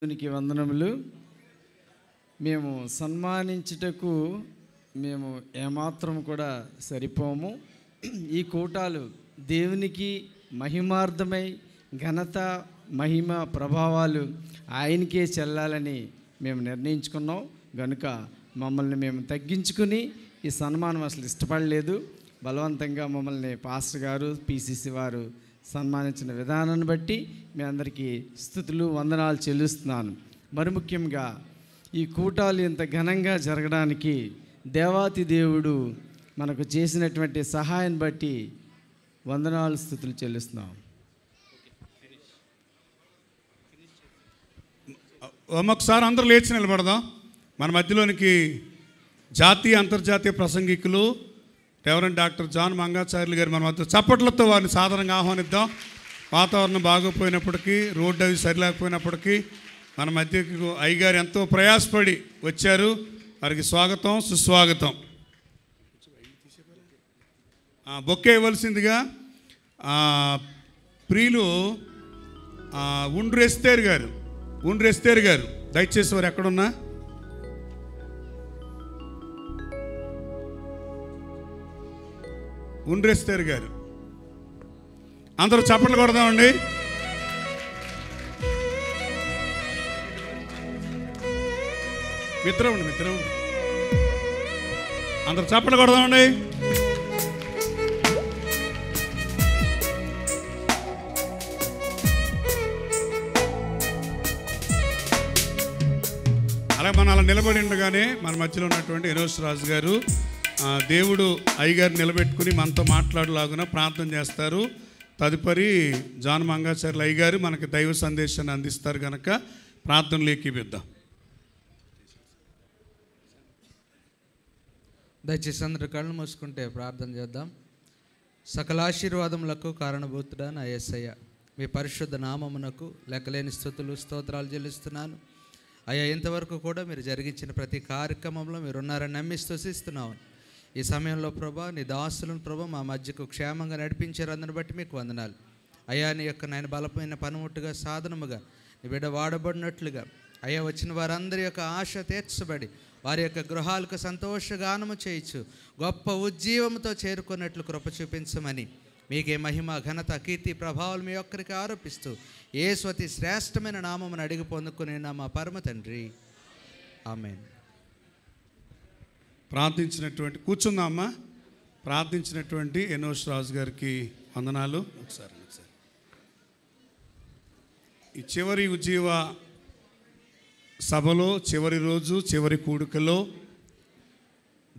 దేవునికి వందనములు మేము సన్మానించుటకు మేము ఏమాత్రం కూడా సరిపోము ఈ కూటాలు దేవునికి మహిమార్థమై ఘనత మహిమ ప్రభావాలు ఆయనకే చెల్లాలని మేము నిర్ణయించుకున్నాం కనుక మమ్మల్ని మేము తగ్గించుకుని ఈ సన్మానం అసలు ఇష్టపడలేదు బలవంతంగా మమ్మల్ని పాస్టర్ గారు పీసీసీ వారు సన్మానించిన విధానాన్ని బట్టి మీ అందరికీ స్థుతులు వందనాలు చెల్లిస్తున్నాను మరి ముఖ్యంగా ఈ కూటాలు ఇంత ఘనంగా జరగడానికి దేవాతి దేవుడు మనకు చేసినటువంటి సహాయం బట్టి వందనాలు స్థుతులు చెల్లిస్తున్నాం ఒక్కొక్కసారి అందరూ లేచి నిలబడదాం మన మధ్యలోనికి జాతీయ అంతర్జాతీయ ప్రసంగికులు రెవరెంట్ డాక్టర్ జాన్ మంగాచార్యులు గారు మన వద్ద చప్పట్లతో వారిని సాధారణంగా ఆహ్వానిద్దాం వాతావరణం బాగోపోయినప్పటికీ రోడ్డు అవి సరిలేకపోయినప్పటికీ మన మధ్యకి అయ్యగారు ఎంతో ప్రయాసపడి వచ్చారు వారికి స్వాగతం సుస్వాగతం బొక్కే ఇవ్వాల్సిందిగా ప్రియులు ఉండ్రు గారు ఉండ్రు గారు దయచేసి వారు ఎక్కడున్నా ఉండ్రేస్తారు గారు అందరూ చప్పట్లు కొడదామండి మిత్రం మిత్రమండి అందరూ చప్పట్లు కొడదామండి అలా మనం అలా నిలబడి ఉండగానే మన మధ్యలో ఉన్నటువంటి ఎనోస్ రాజు గారు దేవుడు అయ్యగారు నిలబెట్టుకుని మనతో మాట్లాడలాగున ప్రార్థన చేస్తారు తదుపరి జాన్ మంగాచార్యులు అయ్యగారు మనకి దైవ సందేశాన్ని అందిస్తారు కనుక ప్రార్థనలోకి పెద్దాం దయచేసి అందరు కళ్ళు మూసుకుంటే ప్రార్థన చేద్దాం సకల ఆశీర్వాదములకు కారణభూతుడా నా ఎస్ఐ మీ పరిశుద్ధ నామమునకు లెక్కలేని స్థుతులు స్తోత్రాలు చెల్లిస్తున్నాను అయ్యా ఇంతవరకు కూడా మీరు జరిగించిన ప్రతి కార్యక్రమంలో మీరున్నారని నమ్మి స్థుతిస్తున్నామని ఈ సమయంలో ప్రభా నీ దాసులను ప్రభా మా మధ్యకు క్షేమంగా నడిపించారు అందరిని బట్టి మీకు వందనాలు అయా నీ యొక్క నాయన బలమైన పనిముట్టుగా సాధనముగా నీ బిడ్డ వాడబడినట్లుగా అయ్యా వచ్చిన వారందరి యొక్క ఆశ తీర్చబడి వారి యొక్క గృహాలకు సంతోషగానము చేయొచ్చు గొప్ప ఉజ్జీవంతో చేరుకున్నట్లు కృప చూపించమని మీకే మహిమ ఘనత కీర్తి ప్రభావాలు మీ ఒక్కరికి ఆరోపిస్తూ ఏ స్వతి శ్రేష్టమైన నామమును అడిగి పొందుకునే నా మా పరమ తండ్రి ఆమెన్ ప్రార్థించినటువంటి కూర్చుందామా ప్రార్థించినటువంటి ఎనోష్ రాజు గారికి వందనాలు ఒకసారి ఈ చివరి ఉజ్జీవ సభలో చివరి రోజు చివరి కూడుకలో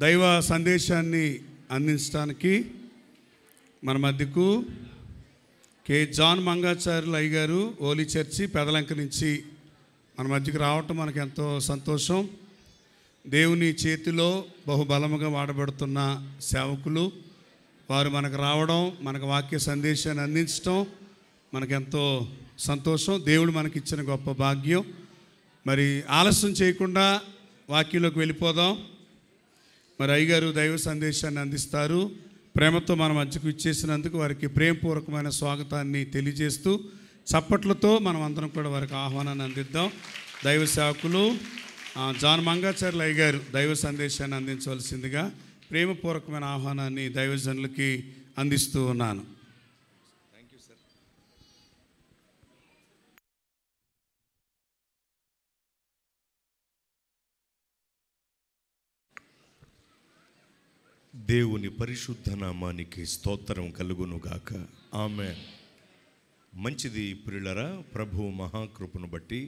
దైవ సందేశాన్ని అందించడానికి మన మధ్యకు కే జాన్ మంగాచార్యులు అయ్యారు ఓలీ చర్చి పెదలంక నుంచి మన మధ్యకు రావటం మనకు ఎంతో సంతోషం దేవుని చేతిలో బహుబలముగా వాడబడుతున్న సేవకులు వారు మనకు రావడం మనకు వాక్య సందేశాన్ని అందించడం మనకెంతో సంతోషం దేవుడు మనకిచ్చిన గొప్ప భాగ్యం మరి ఆలస్యం చేయకుండా వాక్యంలోకి వెళ్ళిపోదాం మరి అయ్యగారు దైవ సందేశాన్ని అందిస్తారు ప్రేమతో మన మధ్యకు ఇచ్చేసినందుకు వారికి ప్రేమపూర్వకమైన స్వాగతాన్ని తెలియజేస్తూ చప్పట్లతో మనం అందరం కూడా వారికి ఆహ్వానాన్ని అందిద్దాం దైవ సేవకులు జాన్ మంగాచార్య అయ్యారు గారు దైవ సందేశాన్ని అందించవలసిందిగా ప్రేమపూర్వకమైన ఆహ్వానాన్ని దైవజనులకి అందిస్తూ ఉన్నాను దేవుని పరిశుద్ధ నామానికి స్తోత్రం కలుగునుగాక ఆమె మంచిది ప్రిలరా ప్రభు మహాకృపను బట్టి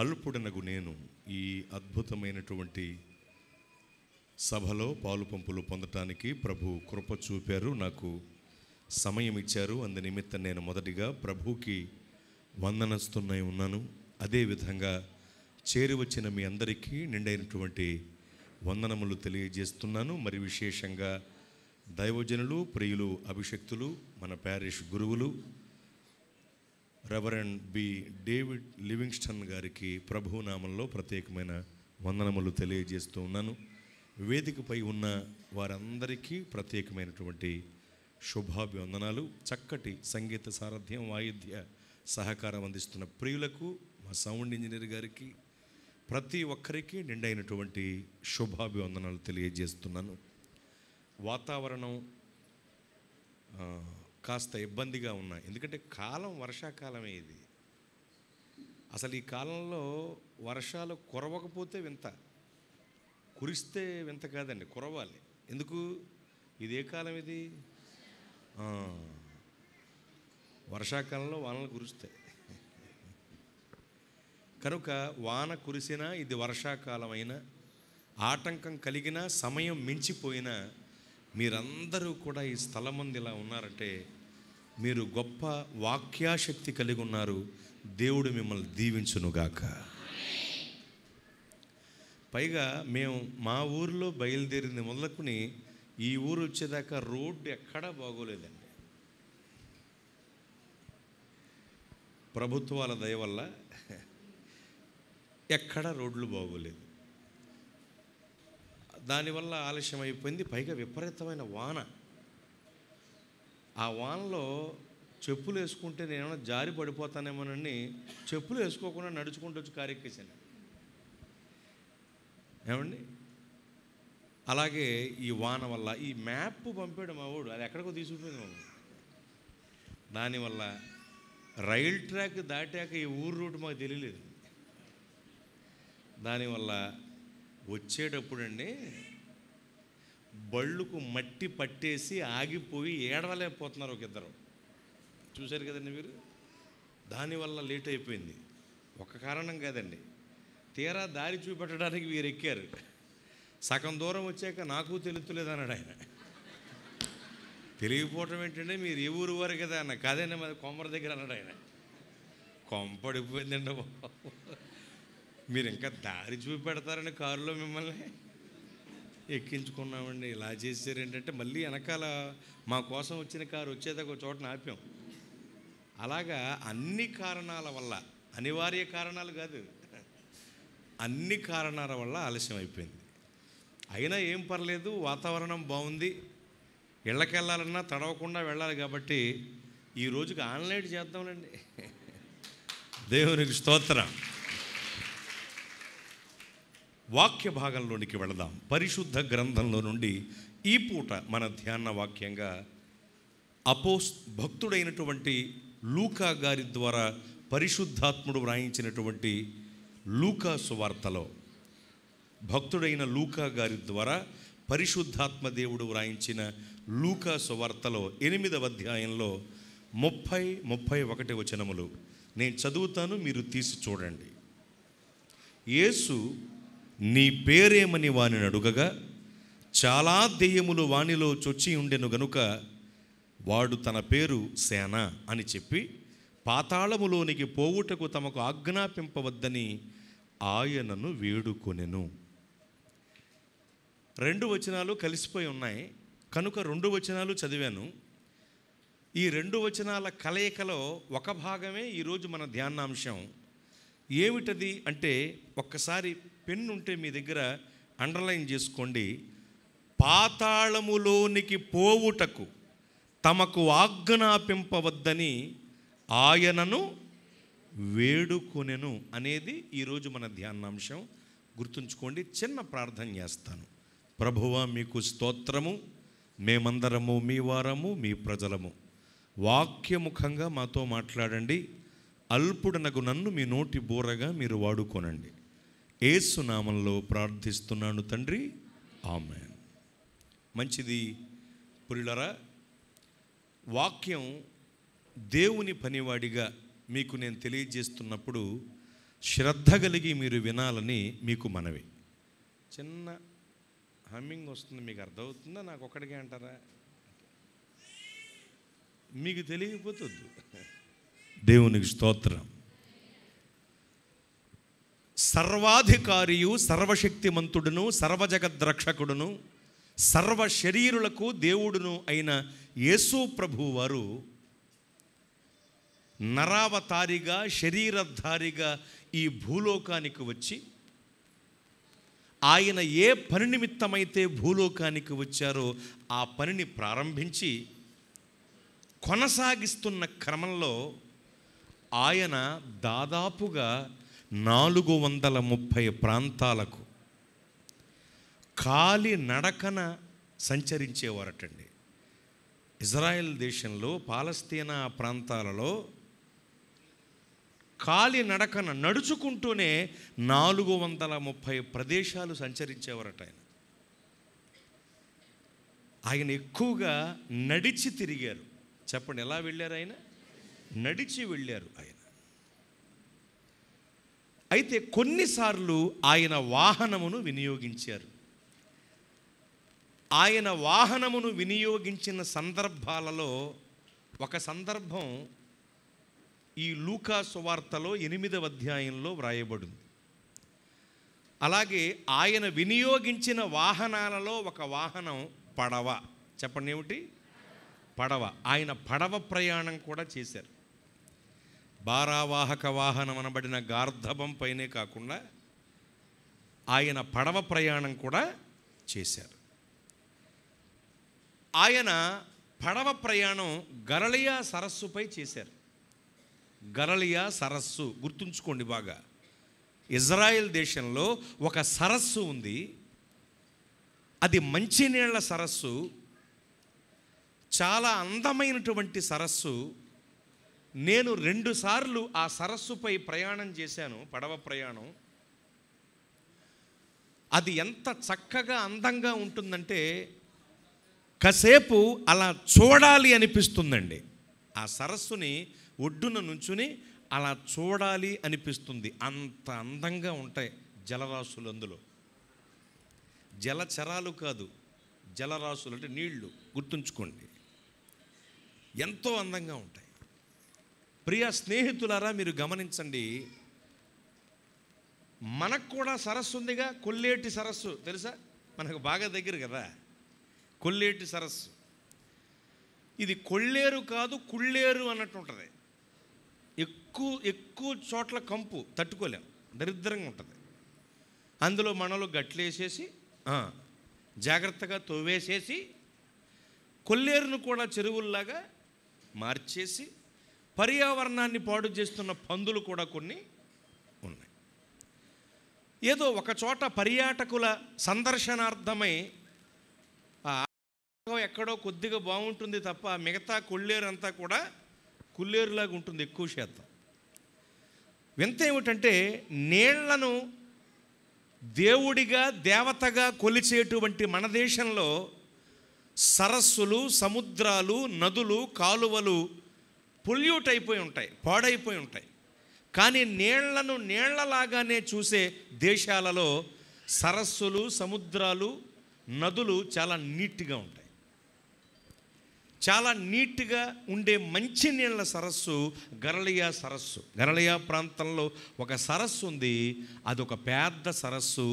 అల్పుడనగు నేను ఈ అద్భుతమైనటువంటి సభలో పాలు పంపులు పొందటానికి ప్రభు కృప చూపారు నాకు సమయం ఇచ్చారు అందు నిమిత్తం నేను మొదటిగా ప్రభుకి వందనస్తున్నై ఉన్నాను అదేవిధంగా వచ్చిన మీ అందరికీ నిండైనటువంటి వందనములు తెలియజేస్తున్నాను మరి విశేషంగా దైవజనులు ప్రియులు అభిషక్తులు మన ప్యారిష్ గురువులు రెవరెండ్ బి డేవిడ్ లివింగ్స్టన్ గారికి ప్రభునామంలో ప్రత్యేకమైన వందనములు తెలియజేస్తూ ఉన్నాను వేదికపై ఉన్న వారందరికీ ప్రత్యేకమైనటువంటి శుభాభివందనాలు చక్కటి సంగీత సారథ్యం వాయిద్య సహకారం అందిస్తున్న ప్రియులకు మా సౌండ్ ఇంజనీర్ గారికి ప్రతి ఒక్కరికి నిండైనటువంటి శుభాభివందనాలు తెలియజేస్తున్నాను వాతావరణం కాస్త ఇబ్బందిగా ఉన్నాయి ఎందుకంటే కాలం వర్షాకాలమే ఇది అసలు ఈ కాలంలో వర్షాలు కురవకపోతే వింత కురిస్తే వింత కాదండి కురవాలి ఎందుకు ఇది ఏ కాలం ఇది వర్షాకాలంలో వానలు కురుస్తాయి కనుక వాన కురిసినా ఇది వర్షాకాలమైనా ఆటంకం కలిగినా సమయం మించిపోయినా మీరందరూ కూడా ఈ స్థలం మంది ఇలా ఉన్నారంటే మీరు గొప్ప వాక్యాశక్తి కలిగి ఉన్నారు దేవుడు మిమ్మల్ని దీవించునుగాక పైగా మేము మా ఊరిలో బయలుదేరింది మొదలుకుని ఈ ఊరు వచ్చేదాకా రోడ్డు ఎక్కడా బాగోలేదండి ప్రభుత్వాల దయ వల్ల ఎక్కడా రోడ్లు బాగోలేదు దానివల్ల ఆలస్యం అయిపోయింది పైగా విపరీతమైన వాన ఆ వానలో చెప్పులు వేసుకుంటే నేనేమన్నా జారి పడిపోతానేమోనని చెప్పులు వేసుకోకుండా నడుచుకుంటూ వచ్చి కారెక్కేసాను ఏమండి అలాగే ఈ వాన వల్ల ఈ మ్యాప్ పంపాడు మా వాడు అది ఎక్కడికో తీసుకుంటుంది దానివల్ల రైల్ ట్రాక్ దాటాక ఈ ఊరు రూట్ మాకు తెలియలేదు దానివల్ల అండి బళ్ళుకు మట్టి పట్టేసి ఆగిపోయి ఏడవలేకపోతున్నారు ఒక ఇద్దరు చూశారు కదండి మీరు దానివల్ల లేట్ అయిపోయింది ఒక కారణం కాదండి తీరా దారి చూపెట్టడానికి వీరు ఎక్కారు సగం దూరం వచ్చాక నాకు అన్నాడు ఆయన తెలియకపోవటం ఏంటంటే మీరు ఏ ఊరు వారు కదా అన్న కాదండి మరి కొమ్మరి దగ్గర అన్నాడు ఆయన కొంపడిపోయిందండి బాబు మీరు ఇంకా దారి చూపెడతారని కారులో మిమ్మల్ని ఎక్కించుకున్నామండి ఇలా చేశారు ఏంటంటే మళ్ళీ వెనకాల మా కోసం వచ్చిన కారు వచ్చేదాకా ఒక చోట ఆపాం అలాగా అన్ని కారణాల వల్ల అనివార్య కారణాలు కాదు అన్ని కారణాల వల్ల ఆలస్యం అయిపోయింది అయినా ఏం పర్లేదు వాతావరణం బాగుంది ఇళ్ళకెళ్ళాలన్నా తడవకుండా వెళ్ళాలి కాబట్టి ఈ రోజుకి ఆన్లైన్ చేద్దామండి దేవునికి స్తోత్రం వాక్య భాగంలోనికి వెళదాం పరిశుద్ధ గ్రంథంలో నుండి ఈ పూట మన ధ్యాన వాక్యంగా అపోస్ భక్తుడైనటువంటి లూకా గారి ద్వారా పరిశుద్ధాత్ముడు వ్రాయించినటువంటి లూకా సువార్తలో భక్తుడైన లూకా గారి ద్వారా పరిశుద్ధాత్మ దేవుడు వ్రాయించిన లూకా సువార్తలో ఎనిమిదవ అధ్యాయంలో ముప్పై ముప్పై ఒకటి వచనములు నేను చదువుతాను మీరు తీసి చూడండి యేసు నీ పేరేమని వాని అడుగగా చాలా దెయ్యములు వాణిలో చొచ్చి ఉండెను గనుక వాడు తన పేరు సేన అని చెప్పి పాతాళములోనికి పోవుటకు తమకు ఆజ్ఞాపింపవద్దని ఆయనను వేడుకొనెను రెండు వచనాలు కలిసిపోయి ఉన్నాయి కనుక రెండు వచనాలు చదివాను ఈ రెండు వచనాల కలయికలో ఒక భాగమే ఈరోజు మన ధ్యానాంశం ఏమిటది అంటే ఒక్కసారి పెన్ ఉంటే మీ దగ్గర అండర్లైన్ చేసుకోండి పాతాళములోనికి పోవుటకు తమకు ఆజ్ఞాపింపవద్దని ఆయనను వేడుకొనెను అనేది ఈరోజు మన ధ్యానాంశం గుర్తుంచుకోండి చిన్న ప్రార్థన చేస్తాను ప్రభువ మీకు స్తోత్రము మేమందరము మీ వారము మీ ప్రజలము వాక్యముఖంగా మాతో మాట్లాడండి అల్పుడనగు నన్ను మీ నోటి బూరగా మీరు వాడుకోనండి ఏసునామంలో ప్రార్థిస్తున్నాను తండ్రి ఆమె మంచిది పురిలరా వాక్యం దేవుని పనివాడిగా మీకు నేను తెలియజేస్తున్నప్పుడు శ్రద్ధ కలిగి మీరు వినాలని మీకు మనవి చిన్న హమ్మింగ్ వస్తుంది మీకు అర్థమవుతుందా నాకు ఒక్కడికే అంటారా మీకు తెలియకపోతుంది దేవునికి స్తోత్రం సర్వాధికారియు సర్వశక్తిమంతుడును సర్వజగద్రక్షకుడును సర్వ శరీరులకు దేవుడును అయిన యేసు ప్రభు వారు నరావతారిగా శరీరధారిగా ఈ భూలోకానికి వచ్చి ఆయన ఏ పని నిమిత్తమైతే భూలోకానికి వచ్చారో ఆ పనిని ప్రారంభించి కొనసాగిస్తున్న క్రమంలో ఆయన దాదాపుగా నాలుగు వందల ముప్పై ప్రాంతాలకు కాలి నడకన సంచరించేవారటండి ఇజ్రాయెల్ దేశంలో పాలస్తీనా ప్రాంతాలలో కాలి నడకన నడుచుకుంటూనే నాలుగు వందల ముప్పై ప్రదేశాలు సంచరించేవారట ఆయన ఆయన ఎక్కువగా నడిచి తిరిగారు చెప్పండి ఎలా వెళ్ళారు ఆయన నడిచి వెళ్ళారు ఆయన అయితే కొన్నిసార్లు ఆయన వాహనమును వినియోగించారు ఆయన వాహనమును వినియోగించిన సందర్భాలలో ఒక సందర్భం ఈ లూకా సువార్తలో ఎనిమిదవ అధ్యాయంలో వ్రాయబడింది అలాగే ఆయన వినియోగించిన వాహనాలలో ఒక వాహనం పడవ చెప్పండి ఏమిటి పడవ ఆయన పడవ ప్రయాణం కూడా చేశారు భారావాహక వాహనం అనబడిన గార్ధబం పైనే కాకుండా ఆయన పడవ ప్రయాణం కూడా చేశారు ఆయన పడవ ప్రయాణం గరళియా సరస్సుపై చేశారు గరళియా సరస్సు గుర్తుంచుకోండి బాగా ఇజ్రాయెల్ దేశంలో ఒక సరస్సు ఉంది అది మంచినీళ్ల సరస్సు చాలా అందమైనటువంటి సరస్సు నేను రెండుసార్లు ఆ సరస్సుపై ప్రయాణం చేశాను పడవ ప్రయాణం అది ఎంత చక్కగా అందంగా ఉంటుందంటే కాసేపు అలా చూడాలి అనిపిస్తుందండి ఆ సరస్సుని ఒడ్డున నుంచుని అలా చూడాలి అనిపిస్తుంది అంత అందంగా ఉంటాయి జలరాశులు అందులో జలచరాలు కాదు జలరాశులు అంటే నీళ్లు గుర్తుంచుకోండి ఎంతో అందంగా ఉంటాయి ప్రియ స్నేహితులారా మీరు గమనించండి మనకు కూడా సరస్సు ఉందిగా కొల్లేటి సరస్సు తెలుసా మనకు బాగా దగ్గర కదా కొల్లేటి సరస్సు ఇది కొల్లేరు కాదు కుళ్ళేరు అన్నట్టు ఉంటుంది ఎక్కువ ఎక్కువ చోట్ల కంపు తట్టుకోలేం దరిద్రంగా ఉంటుంది అందులో మనలు గట్లేసేసి జాగ్రత్తగా తోవేసేసి కొల్లేరును కూడా చెరువుల్లాగా మార్చేసి పర్యావరణాన్ని పాడు చేస్తున్న పందులు కూడా కొన్ని ఉన్నాయి ఏదో ఒక చోట పర్యాటకుల సందర్శనార్థమై ఎక్కడో కొద్దిగా బాగుంటుంది తప్ప మిగతా కొల్లేరంతా కూడా కుల్లేరులాగా ఉంటుంది ఎక్కువ శాతం వింత ఏమిటంటే నీళ్లను దేవుడిగా దేవతగా కొలిచేటువంటి మన దేశంలో సరస్సులు సముద్రాలు నదులు కాలువలు పొల్యూట్ అయిపోయి ఉంటాయి పాడైపోయి ఉంటాయి కానీ నీళ్లను నీళ్లలాగానే చూసే దేశాలలో సరస్సులు సముద్రాలు నదులు చాలా నీట్గా ఉంటాయి చాలా నీట్గా ఉండే మంచి నీళ్ళ సరస్సు గరళయా సరస్సు గరళయా ప్రాంతంలో ఒక సరస్సు ఉంది అది ఒక పెద్ద సరస్సు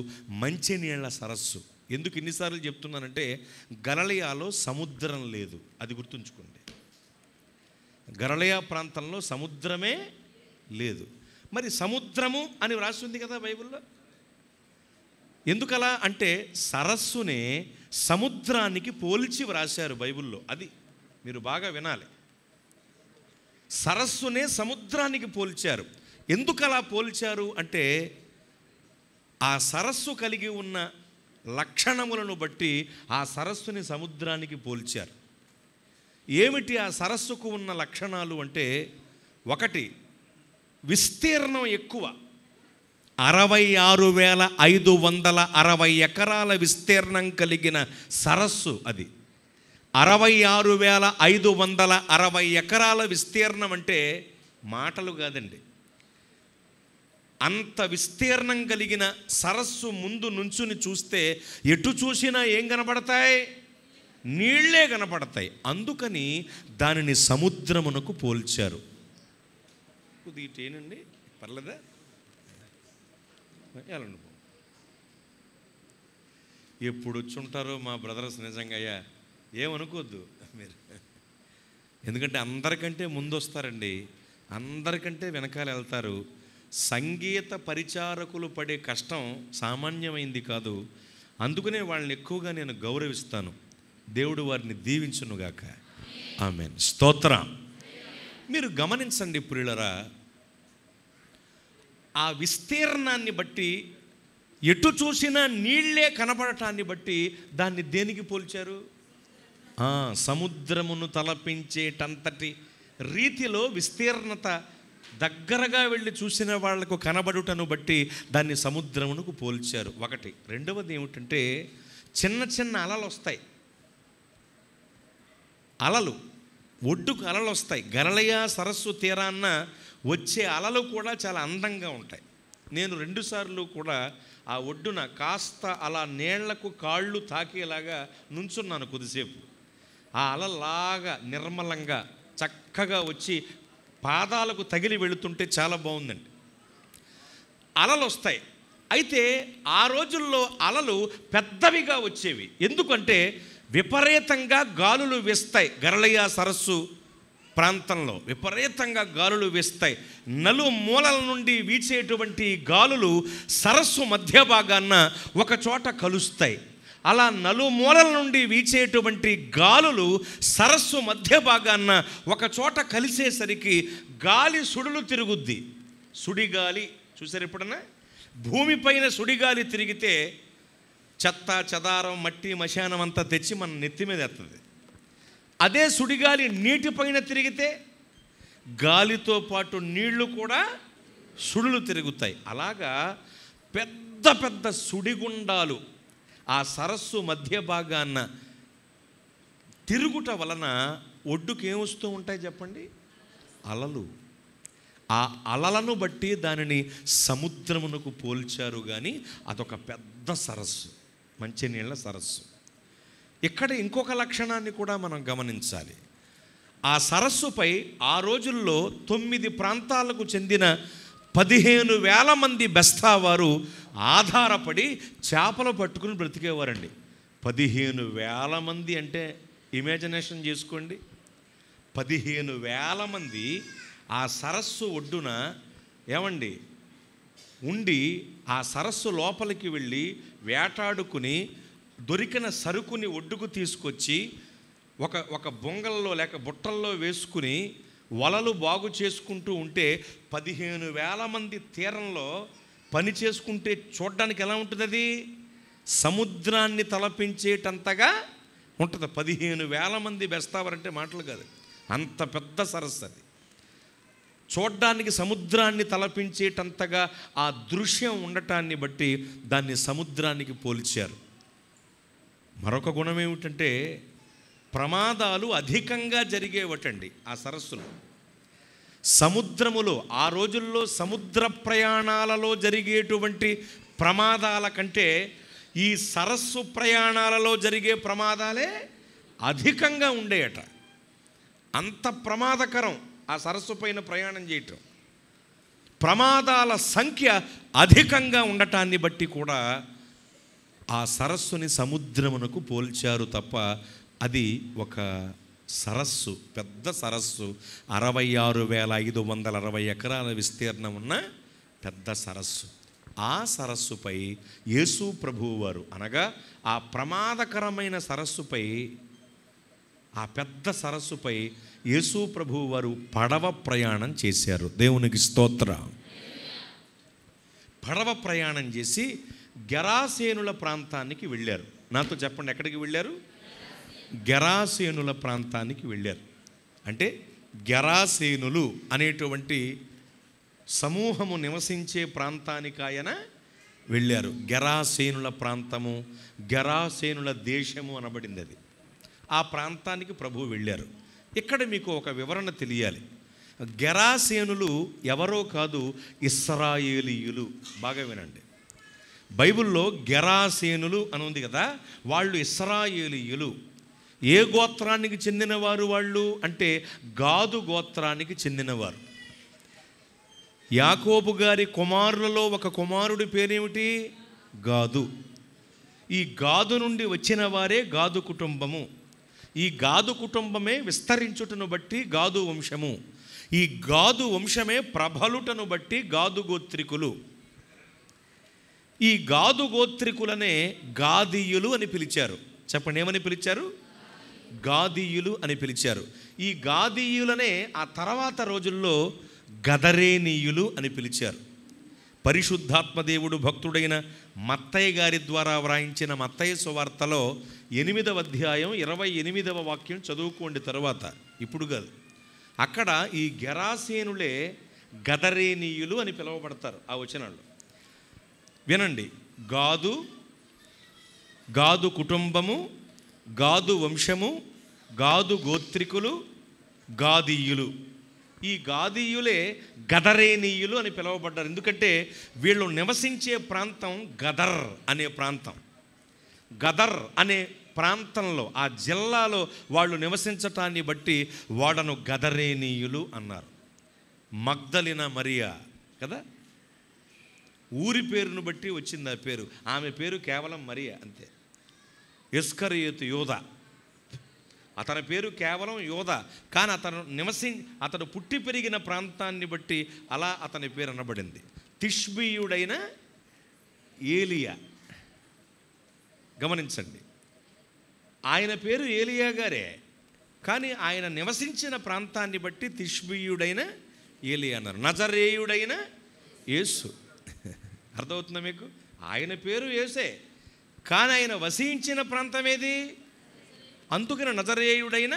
మంచినీళ్ళ సరస్సు ఎందుకు ఇన్నిసార్లు చెప్తున్నానంటే గలలియాలో సముద్రం లేదు అది గుర్తుంచుకోండి గరళయా ప్రాంతంలో సముద్రమే లేదు మరి సముద్రము అని వ్రాసింది కదా బైబిల్లో ఎందుకలా అంటే సరస్సునే సముద్రానికి పోల్చి వ్రాశారు బైబిల్లో అది మీరు బాగా వినాలి సరస్సునే సముద్రానికి పోల్చారు ఎందుకలా పోల్చారు అంటే ఆ సరస్సు కలిగి ఉన్న లక్షణములను బట్టి ఆ సరస్సుని సముద్రానికి పోల్చారు ఏమిటి ఆ సరస్సుకు ఉన్న లక్షణాలు అంటే ఒకటి విస్తీర్ణం ఎక్కువ అరవై ఆరు వేల ఐదు వందల అరవై ఎకరాల విస్తీర్ణం కలిగిన సరస్సు అది అరవై ఆరు వేల ఐదు వందల అరవై ఎకరాల విస్తీర్ణం అంటే మాటలు కాదండి అంత విస్తీర్ణం కలిగిన సరస్సు ముందు నుంచుని చూస్తే ఎటు చూసినా ఏం కనబడతాయి నీళ్లే కనపడతాయి అందుకని దానిని సముద్రమునకు పోల్చారు ఇటేనండి పర్లేదా ఎప్పుడు ఎప్పుడు వచ్చుంటారో మా బ్రదర్స్ నిజంగా అయ్యా మీరు ఎందుకంటే అందరికంటే ముందు వస్తారండి అందరికంటే వెనకాల వెళ్తారు సంగీత పరిచారకులు పడే కష్టం సామాన్యమైంది కాదు అందుకనే వాళ్ళని ఎక్కువగా నేను గౌరవిస్తాను దేవుడు వారిని దీవించునుగాక ఆమె స్తోత్ర మీరు గమనించండి ప్రియులరా ఆ విస్తీర్ణాన్ని బట్టి ఎటు చూసినా నీళ్లే కనపడటాన్ని బట్టి దాన్ని దేనికి పోల్చారు సముద్రమును తలపించేటంతటి రీతిలో విస్తీర్ణత దగ్గరగా వెళ్ళి చూసిన వాళ్లకు కనబడుటను బట్టి దాన్ని సముద్రమునకు పోల్చారు ఒకటి రెండవది ఏమిటంటే చిన్న చిన్న అలలు వస్తాయి అలలు ఒడ్డుకు అలలు వస్తాయి గరళయ సరస్సు తీరాన్న వచ్చే అలలు కూడా చాలా అందంగా ఉంటాయి నేను రెండుసార్లు కూడా ఆ ఒడ్డున కాస్త అలా నీళ్లకు కాళ్ళు తాకేలాగా నుంచున్నాను కొద్దిసేపు ఆ అలలాగా నిర్మలంగా చక్కగా వచ్చి పాదాలకు తగిలి వెళుతుంటే చాలా బాగుందండి అలలు వస్తాయి అయితే ఆ రోజుల్లో అలలు పెద్దవిగా వచ్చేవి ఎందుకంటే విపరీతంగా గాలులు వేస్తాయి గరళయ్య సరస్సు ప్రాంతంలో విపరీతంగా గాలులు వేస్తాయి నలు మూలల నుండి వీచేటువంటి గాలులు సరస్సు మధ్య భాగాన ఒక చోట కలుస్తాయి అలా నలుమూలల నుండి వీచేటువంటి గాలులు సరస్సు మధ్య భాగాన ఒక చోట కలిసేసరికి గాలి సుడులు తిరుగుద్ది సుడిగాలి చూసారు ఎప్పుడన్నా భూమిపైన సుడిగాలి తిరిగితే చెత్త చెదారం మట్టి మశానం అంతా తెచ్చి మన నెత్తి మీద ఎత్తది అదే సుడిగాలి నీటిపైన తిరిగితే గాలితో పాటు నీళ్లు కూడా సుడులు తిరుగుతాయి అలాగా పెద్ద పెద్ద సుడిగుండాలు ఆ సరస్సు మధ్య భాగాన్న తిరుగుట వలన ఒడ్డుకు ఏమొస్తూ ఉంటాయి చెప్పండి అలలు ఆ అలలను బట్టి దానిని సముద్రమునకు పోల్చారు కానీ అదొక పెద్ద సరస్సు మంచినీళ్ళ సరస్సు ఇక్కడ ఇంకొక లక్షణాన్ని కూడా మనం గమనించాలి ఆ సరస్సుపై ఆ రోజుల్లో తొమ్మిది ప్రాంతాలకు చెందిన పదిహేను వేల మంది బెస్తావారు ఆధారపడి చేపలు పట్టుకుని బ్రతికేవారండి పదిహేను వేల మంది అంటే ఇమాజినేషన్ చేసుకోండి పదిహేను వేల మంది ఆ సరస్సు ఒడ్డున ఏమండి ఉండి ఆ సరస్సు లోపలికి వెళ్ళి వేటాడుకుని దొరికిన సరుకుని ఒడ్డుకు తీసుకొచ్చి ఒక ఒక బొంగల్లో లేక బుట్టల్లో వేసుకుని వలలు బాగు చేసుకుంటూ ఉంటే పదిహేను వేల మంది తీరంలో పని చేసుకుంటే చూడడానికి ఎలా ఉంటుంది అది సముద్రాన్ని తలపించేటంతగా ఉంటుంది పదిహేను వేల మంది బెస్తావరంటే మాటలు కాదు అంత పెద్ద సరస్సు అది చూడ్డానికి సముద్రాన్ని తలపించేటంతగా ఆ దృశ్యం ఉండటాన్ని బట్టి దాన్ని సముద్రానికి పోల్చారు మరొక గుణం ఏమిటంటే ప్రమాదాలు అధికంగా జరిగేవటండి ఆ సరస్సులో సముద్రములో ఆ రోజుల్లో సముద్ర ప్రయాణాలలో జరిగేటువంటి ప్రమాదాల కంటే ఈ సరస్సు ప్రయాణాలలో జరిగే ప్రమాదాలే అధికంగా ఉండేయట అంత ప్రమాదకరం ఆ సరస్సు పైన ప్రయాణం చేయటం ప్రమాదాల సంఖ్య అధికంగా ఉండటాన్ని బట్టి కూడా ఆ సరస్సుని సముద్రమునకు పోల్చారు తప్ప అది ఒక సరస్సు పెద్ద సరస్సు అరవై ఆరు వేల ఐదు వందల అరవై ఎకరాల విస్తీర్ణం ఉన్న పెద్ద సరస్సు ఆ సరస్సుపై యేసు ప్రభువారు అనగా ఆ ప్రమాదకరమైన సరస్సుపై ఆ పెద్ద సరస్సుపై యేసు ప్రభు వారు పడవ ప్రయాణం చేశారు దేవునికి స్తోత్ర పడవ ప్రయాణం చేసి గెరాసేనుల ప్రాంతానికి వెళ్ళారు నాతో చెప్పండి ఎక్కడికి వెళ్ళారు గెరాసేనుల ప్రాంతానికి వెళ్ళారు అంటే గెరాసేనులు అనేటువంటి సమూహము నివసించే ప్రాంతానికి ఆయన వెళ్ళారు గెరాసేనుల ప్రాంతము గెరాసేనుల దేశము అనబడింది అది ఆ ప్రాంతానికి ప్రభు వెళ్ళారు ఇక్కడ మీకు ఒక వివరణ తెలియాలి గెరాసేనులు ఎవరో కాదు ఇస్రాయేలీయులు బాగా వినండి బైబిల్లో గెరాసేనులు అని ఉంది కదా వాళ్ళు ఇస్రాయేలీయులు ఏ గోత్రానికి చెందినవారు వాళ్ళు అంటే గాదు గోత్రానికి చెందినవారు యాకోబు గారి కుమారులలో ఒక కుమారుడి పేరేమిటి గాదు ఈ గాదు నుండి వచ్చిన వారే గాదు కుటుంబము ఈ గాదు కుటుంబమే విస్తరించుటను బట్టి గాదు వంశము ఈ గాదు వంశమే ప్రబలుటను బట్టి గాదు గోత్రికులు ఈ గాదు గోత్రికులనే గాదీయులు అని పిలిచారు చెప్పండి ఏమని పిలిచారు గాదీయులు అని పిలిచారు ఈ గాదీయులనే ఆ తర్వాత రోజుల్లో గదరేనీయులు అని పిలిచారు పరిశుద్ధాత్మదేవుడు భక్తుడైన మత్తయ్య గారి ద్వారా వ్రాయించిన మత్తయ్య సువార్తలో ఎనిమిదవ అధ్యాయం ఇరవై ఎనిమిదవ వాక్యం చదువుకోండి తర్వాత ఇప్పుడు కాదు అక్కడ ఈ గెరాసేనులే గదరేనీయులు అని పిలువబడతారు ఆ వచనాలు వినండి గాదు గాదు కుటుంబము గాదు వంశము గాదు గోత్రికులు గాదీయులు ఈ గాదీయులే గదరేనీయులు అని పిలువబడ్డారు ఎందుకంటే వీళ్ళు నివసించే ప్రాంతం గదర్ అనే ప్రాంతం గదర్ అనే ప్రాంతంలో ఆ జిల్లాలో వాళ్ళు నివసించటాన్ని బట్టి వాడను గదరేనీయులు అన్నారు మగ్దలిన మరియా కదా ఊరి పేరును బట్టి వచ్చింది ఆ పేరు ఆమె పేరు కేవలం మరియా అంతే ఇస్కరియతు యోధ అతని పేరు కేవలం యోధ కానీ అతను నివసి అతడు పుట్టి పెరిగిన ప్రాంతాన్ని బట్టి అలా అతని పేరు అనబడింది తిష్బీయుడైన ఏలియా గమనించండి ఆయన పేరు ఏలియా గారే కానీ ఆయన నివసించిన ప్రాంతాన్ని బట్టి తిష్బియుడైన ఏలియా అన్నారు నజరేయుడైన యేసు అర్థమవుతుందా మీకు ఆయన పేరు యేసే కానీ ఆయన వసించిన ప్రాంతం ఏది అందుకని నజరేయుడైన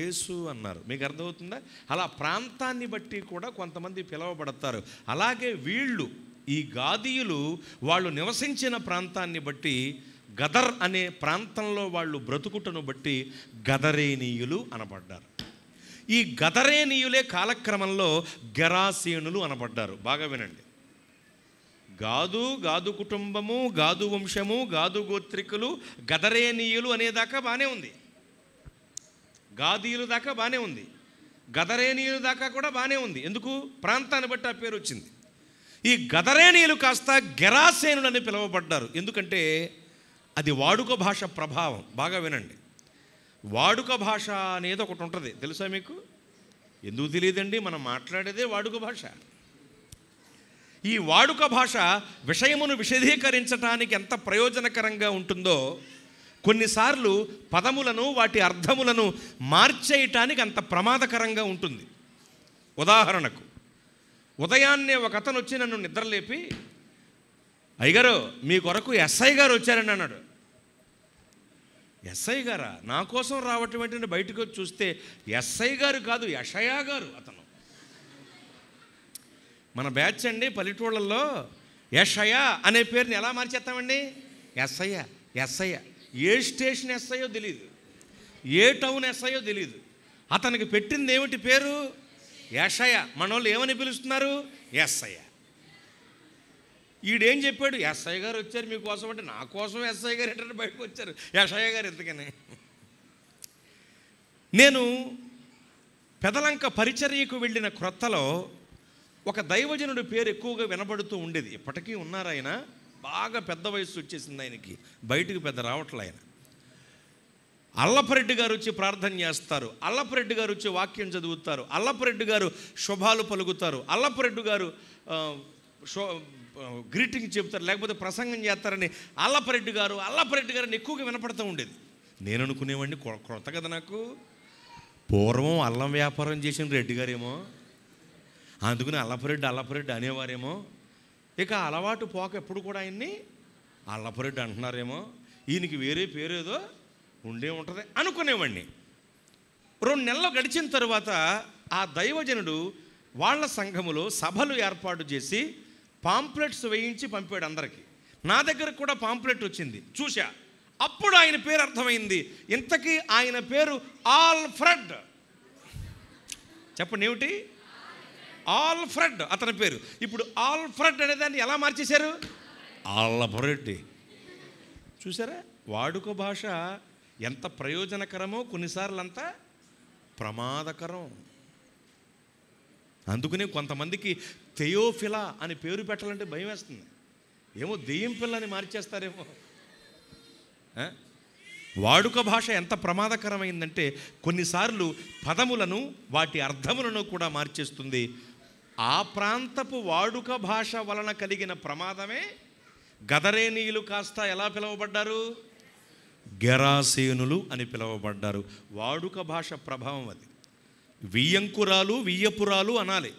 యేసు అన్నారు మీకు అర్థమవుతుందా అలా ప్రాంతాన్ని బట్టి కూడా కొంతమంది పిలవబడతారు అలాగే వీళ్ళు ఈ గాదీయులు వాళ్ళు నివసించిన ప్రాంతాన్ని బట్టి గదర్ అనే ప్రాంతంలో వాళ్ళు బ్రతుకుటను బట్టి గదరేనీయులు అనబడ్డారు ఈ గదరేనీయులే కాలక్రమంలో గెరాసీనులు అనబడ్డారు బాగా వినండి గాదు గాదు కుటుంబము గాదు వంశము గాదు గోత్రికులు గదరేనీయులు అనేదాకా బాగానే ఉంది గాదీయులు దాకా బాగానే ఉంది గదరేనీయులు దాకా కూడా బాగానే ఉంది ఎందుకు ప్రాంతాన్ని బట్టి ఆ పేరు వచ్చింది ఈ గదరేనీయులు కాస్త గెరాసేనులు అని పిలువబడ్డారు ఎందుకంటే అది వాడుక భాష ప్రభావం బాగా వినండి వాడుక భాష అనేది ఒకటి ఉంటుంది తెలుసా మీకు ఎందుకు తెలియదండి మనం మాట్లాడేదే వాడుక భాష ఈ వాడుక భాష విషయమును విశదీకరించడానికి ఎంత ప్రయోజనకరంగా ఉంటుందో కొన్నిసార్లు పదములను వాటి అర్థములను మార్చేయటానికి అంత ప్రమాదకరంగా ఉంటుంది ఉదాహరణకు ఉదయాన్నే ఒక అతను వచ్చి నన్ను నిద్రలేపి అయ్యగారు మీ కొరకు ఎస్ఐ గారు వచ్చారని అన్నాడు ఎస్ఐ గారా నా కోసం రావటం ఏంటంటే బయటకు వచ్చి చూస్తే ఎస్ఐ గారు కాదు యషయా గారు అతను మన బ్యాచ్ అండి పల్లెటూళ్ళల్లో యషయా అనే పేరుని ఎలా మార్చేస్తామండి ఎస్ఐయా ఎస్ఐయా ఏ స్టేషన్ ఎస్ఐయో తెలియదు ఏ టౌన్ ఎస్ఐయో తెలియదు అతనికి పెట్టింది ఏమిటి పేరు యషయా మన వాళ్ళు ఏమని పిలుస్తున్నారు ఎస్ఐయ ఈడేం చెప్పాడు ఎస్ఐ గారు వచ్చారు మీకోసం అంటే నా కోసం ఎస్ఐ గారు ఏంటంటే బయటకు వచ్చారు ఎస్ఐ గారు ఎందుకని నేను పెదలంక పరిచర్యకు వెళ్ళిన క్రొత్తలో ఒక దైవజనుడి పేరు ఎక్కువగా వినబడుతూ ఉండేది ఇప్పటికీ ఉన్నారు ఆయన బాగా పెద్ద వయసు వచ్చేసింది ఆయనకి బయటకు పెద్ద రావట్లే ఆయన అల్లపరెడ్డి గారు వచ్చి ప్రార్థన చేస్తారు అల్లపరెడ్డి గారు వచ్చి వాక్యం చదువుతారు అల్లపరెడ్డి గారు శుభాలు పలుకుతారు అల్లపరెడ్డి గారు గ్రీటింగ్ చెబుతారు లేకపోతే ప్రసంగం చేస్తారని అల్లపరెడ్డి గారు అల్లపరెడ్డి గారు ఎక్కువగా వినపడుతూ ఉండేది నేను అనుకునేవాడిని కొత్త కదా నాకు పూర్వం అల్లం వ్యాపారం చేసిన రెడ్డి గారేమో అందుకని అల్లపరెడ్డి అల్లపరెడ్డి అనేవారేమో ఇక అలవాటు పోక ఎప్పుడు కూడా ఆయన్ని అల్లపరెడ్డి అంటున్నారేమో ఈయనకి వేరే పేరేదో ఉండే ఉంటుంది అనుకునేవాడిని రెండు నెలలు గడిచిన తర్వాత ఆ దైవజనుడు వాళ్ళ సంఘములో సభలు ఏర్పాటు చేసి పాంప్లెట్స్ వేయించి పంపాడు అందరికీ నా దగ్గర కూడా పాంప్లెట్ వచ్చింది చూశా అప్పుడు ఆయన పేరు అర్థమైంది ఇంతకీ ఆయన పేరు ఆల్ఫ్రెడ్ చెప్పండి ఏమిటి ఆల్ఫ్రెడ్ అతని పేరు ఇప్పుడు ఆల్ఫ్రెడ్ దాన్ని ఎలా మార్చేశారు ఆల్ఫ్రెడ్ చూసారా వాడుక భాష ఎంత ప్రయోజనకరమో కొన్నిసార్లు అంతా ప్రమాదకరం అందుకనే కొంతమందికి తెయోఫిలా అని పేరు పెట్టాలంటే భయం వేస్తుంది ఏమో దెయ్యం పిల్లని మార్చేస్తారేమో వాడుక భాష ఎంత ప్రమాదకరమైందంటే కొన్నిసార్లు పదములను వాటి అర్థములను కూడా మార్చేస్తుంది ఆ ప్రాంతపు వాడుక భాష వలన కలిగిన ప్రమాదమే గదరేనీయులు కాస్త ఎలా పిలువబడ్డారు గెరాసేనులు అని పిలువబడ్డారు వాడుక భాష ప్రభావం అది వియ్యంకురాలు వియ్యపురాలు అనాలి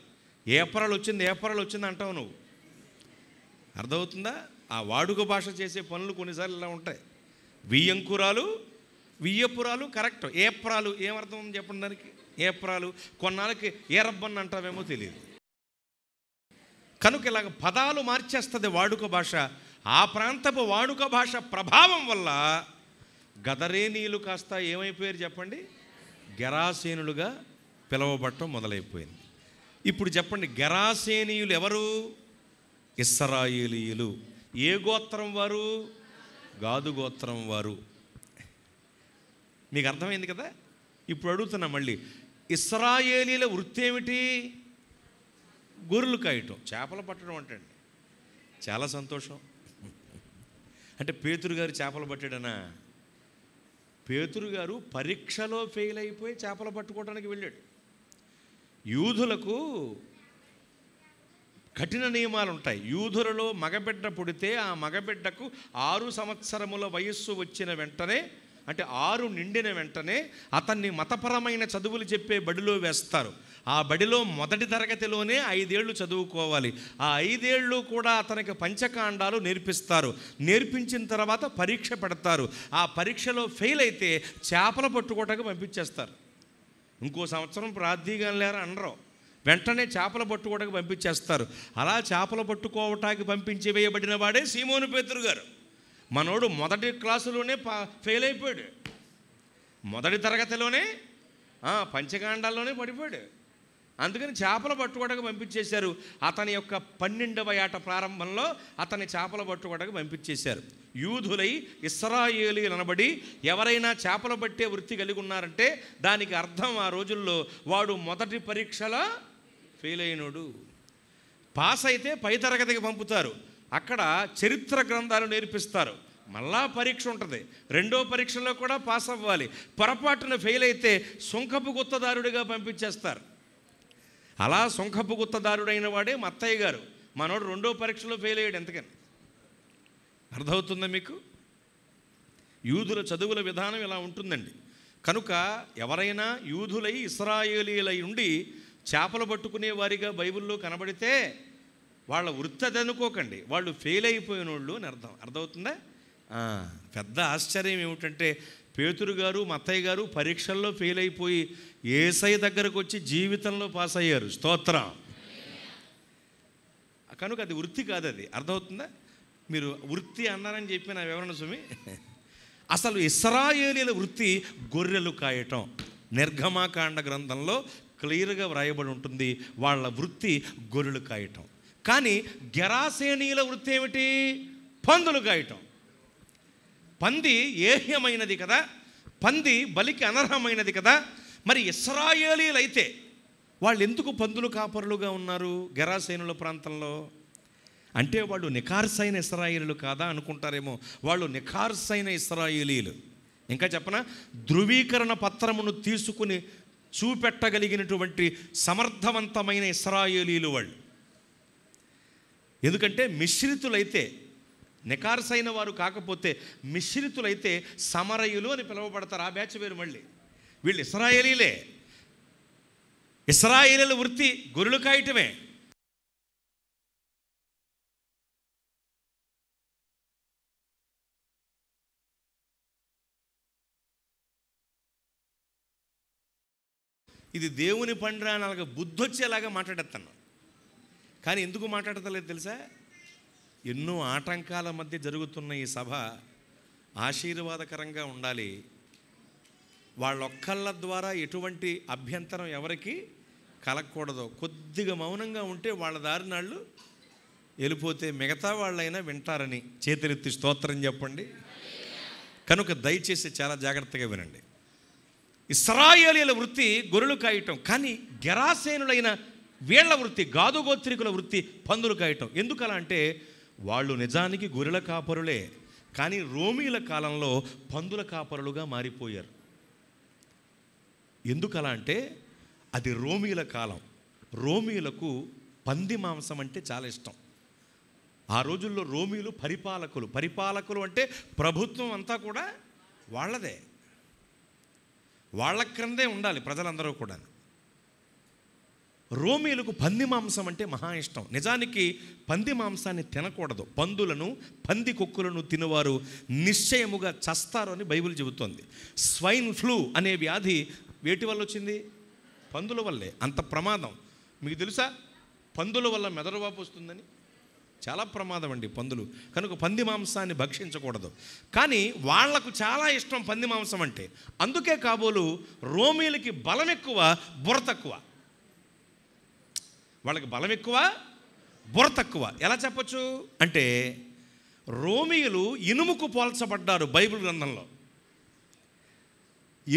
ఏపరాలు వచ్చింది ఏపరాలు వచ్చింది అంటావు నువ్వు అర్థమవుతుందా ఆ వాడుక భాష చేసే పనులు కొన్నిసార్లు ఇలా ఉంటాయి వియ్యంకురాలు వియ్యపురాలు కరెక్ట్ ఏప్రాలు ఏమర్థం చెప్పండి దానికి ఏప్రాలు కొన్నాళ్ళకి ఏరబ్బన్ అంటావేమో తెలియదు కనుక ఇలాగ పదాలు మార్చేస్తుంది వాడుక భాష ఆ ప్రాంతపు వాడుక భాష ప్రభావం వల్ల గదరేనీయులు కాస్త ఏమైపోయారు చెప్పండి గెరాసేనులుగా పిలవబట్టడం మొదలైపోయింది ఇప్పుడు చెప్పండి గరాసేనీయులు ఎవరు ఇస్సరాయేలీయులు ఏ గోత్రం వారు గాదు గోత్రం వారు మీకు అర్థమైంది కదా ఇప్పుడు అడుగుతున్నా మళ్ళీ ఇస్రాయేలీల వృత్తి ఏమిటి గొర్రెలు కాయటం చేపలు పట్టడం అంటండి చాలా సంతోషం అంటే పేతురు గారు చేపలు పట్టాడనా పేతురు గారు పరీక్షలో ఫెయిల్ అయిపోయి చేపలు పట్టుకోవడానికి వెళ్ళాడు యూదులకు కఠిన నియమాలు ఉంటాయి యూధులలో మగబిడ్డ పుడితే ఆ మగబిడ్డకు ఆరు సంవత్సరముల వయస్సు వచ్చిన వెంటనే అంటే ఆరు నిండిన వెంటనే అతన్ని మతపరమైన చదువులు చెప్పే బడిలో వేస్తారు ఆ బడిలో మొదటి తరగతిలోనే ఐదేళ్లు చదువుకోవాలి ఆ ఐదేళ్ళు కూడా అతనికి పంచకాండాలు నేర్పిస్తారు నేర్పించిన తర్వాత పరీక్ష పెడతారు ఆ పరీక్షలో ఫెయిల్ అయితే చేపలు పట్టుకోవటానికి పంపించేస్తారు ఇంకో సంవత్సరం ప్రార్థీగా లేరా అనరు వెంటనే చేపలు పట్టుకోవడానికి పంపించేస్తారు అలా చేపలు పట్టుకోవటానికి పంపించి వేయబడిన వాడే సీమోను పేతురు గారు మనోడు మొదటి క్లాసులోనే ఫెయిల్ అయిపోయాడు మొదటి తరగతిలోనే పంచకాండాల్లోనే పడిపోయాడు అందుకని చేపలు పట్టుకోవడానికి పంపించేశారు అతని యొక్క పన్నెండవ ఏట ప్రారంభంలో అతని చేపలు పట్టుకోవడానికి పంపించేశారు యూధులై ఇస్రాయేలి అనబడి ఎవరైనా చేపలు పట్టే వృత్తి కలిగి ఉన్నారంటే దానికి అర్థం ఆ రోజుల్లో వాడు మొదటి పరీక్షలో ఫెయిల్ అయినడు పాస్ అయితే పై తరగతికి పంపుతారు అక్కడ చరిత్ర గ్రంథాలు నేర్పిస్తారు మళ్ళా పరీక్ష ఉంటుంది రెండో పరీక్షలో కూడా పాస్ అవ్వాలి పొరపాటున ఫెయిల్ అయితే సుంకపు గుత్తదారుడిగా పంపించేస్తారు అలా సుంఖపు గుత్తదారుడైన వాడే మత్తయ్య గారు మనోడు రెండో పరీక్షలో ఫెయిల్ అయ్యాడు ఎంతకని అర్థమవుతుందా మీకు యూదుల చదువుల విధానం ఇలా ఉంటుందండి కనుక ఎవరైనా యూదులై ఇస్రాయేలీలై ఉండి చేపలు పట్టుకునే వారిగా బైబిల్లో కనబడితే వాళ్ళ వృత్తి అది అనుకోకండి వాళ్ళు ఫెయిల్ అయిపోయిన వాళ్ళు అని అర్థం అర్థమవుతుందా పెద్ద ఆశ్చర్యం ఏమిటంటే పేతురు గారు మత్తయ్య గారు పరీక్షల్లో ఫెయిల్ అయిపోయి ఏసై దగ్గరకు వచ్చి జీవితంలో పాస్ అయ్యారు స్తోత్రం కనుక అది వృత్తి కాదు అది అర్థమవుతుందా మీరు వృత్తి అన్నారని చెప్పి నా వివరణ సుమి అసలు ఇస్రాయేలీల వృత్తి గొర్రెలు కాయటం నిర్గమాకాండ గ్రంథంలో క్లియర్గా వ్రాయబడి ఉంటుంది వాళ్ళ వృత్తి గొర్రెలు కాయటం కానీ గెరాసేనీల వృత్తి ఏమిటి పందులు కాయటం పంది ఏహ్యమైనది కదా పంది బలికి అనర్హమైనది కదా మరి ఇస్రాయేలీలు అయితే వాళ్ళు ఎందుకు పందులు కాపరులుగా ఉన్నారు గెరాసేనుల ప్రాంతంలో అంటే వాళ్ళు నిఖార్సైన ఇస్రాయేలీలు కాదా అనుకుంటారేమో వాళ్ళు నిఖార్సైన ఇస్రాయేలీలు ఇంకా చెప్పనా ధృవీకరణ పత్రమును తీసుకుని చూపెట్టగలిగినటువంటి సమర్థవంతమైన ఇస్రాయేలీలు వాళ్ళు ఎందుకంటే మిశ్రితులైతే నికారసైన వారు కాకపోతే మిశ్రితులైతే సమరయులు అని పిలువబడతారు ఆ బ్యాచ్ వేరు మళ్ళీ వీళ్ళు ఇస్రాయేలీలే ఇస్రాయేలీల వృత్తి గొర్రెలు కాయటమే ఇది దేవుని పండ్రా అని అలాగే బుద్ధి వచ్చేలాగా మాట్లాడేస్తాను కానీ ఎందుకు మాట్లాడతలేదు తెలుసా ఎన్నో ఆటంకాల మధ్య జరుగుతున్న ఈ సభ ఆశీర్వాదకరంగా ఉండాలి వాళ్ళొక్కళ్ళ ద్వారా ఎటువంటి అభ్యంతరం ఎవరికి కలగకూడదు కొద్దిగా మౌనంగా ఉంటే వాళ్ళ దారినాళ్ళు వెళ్ళిపోతే మిగతా వాళ్ళైనా వింటారని చేతులెత్తి స్తోత్రం చెప్పండి కనుక దయచేసి చాలా జాగ్రత్తగా వినండి ఇస్రాయలీల వృత్తి గొర్రెలు కాయటం కానీ గెరాసేనులైన వీళ్ల వృత్తి గాదుగోత్రికుల వృత్తి పందులు కాయటం ఎందుకలా అంటే వాళ్ళు నిజానికి గొర్రెల కాపరులే కానీ రోమీల కాలంలో పందుల కాపరులుగా మారిపోయారు ఎందుకలా అంటే అది రోమీల కాలం రోమీలకు పంది మాంసం అంటే చాలా ఇష్టం ఆ రోజుల్లో రోమీలు పరిపాలకులు పరిపాలకులు అంటే ప్రభుత్వం అంతా కూడా వాళ్ళదే వాళ్ళ క్రిందే ఉండాలి ప్రజలందరూ కూడా రోమీలకు పంది మాంసం అంటే మహా ఇష్టం నిజానికి పంది మాంసాన్ని తినకూడదు పందులను పంది కుక్కులను తినేవారు నిశ్చయముగా చస్తారు అని బైబిల్ చెబుతోంది స్వైన్ ఫ్లూ అనే వ్యాధి వేటి వల్ల వచ్చింది పందుల వల్లే అంత ప్రమాదం మీకు తెలుసా పందుల వల్ల మెదడువాపు వస్తుందని చాలా ప్రమాదం అండి పందులు కనుక పంది మాంసాన్ని భక్షించకూడదు కానీ వాళ్లకు చాలా ఇష్టం పంది మాంసం అంటే అందుకే కాబోలు రోమీలకి బలం ఎక్కువ బుర్ర తక్కువ వాళ్ళకి బలం ఎక్కువ బుర్ర తక్కువ ఎలా చెప్పచ్చు అంటే రోమియులు ఇనుముకు పోల్చబడ్డారు బైబిల్ గ్రంథంలో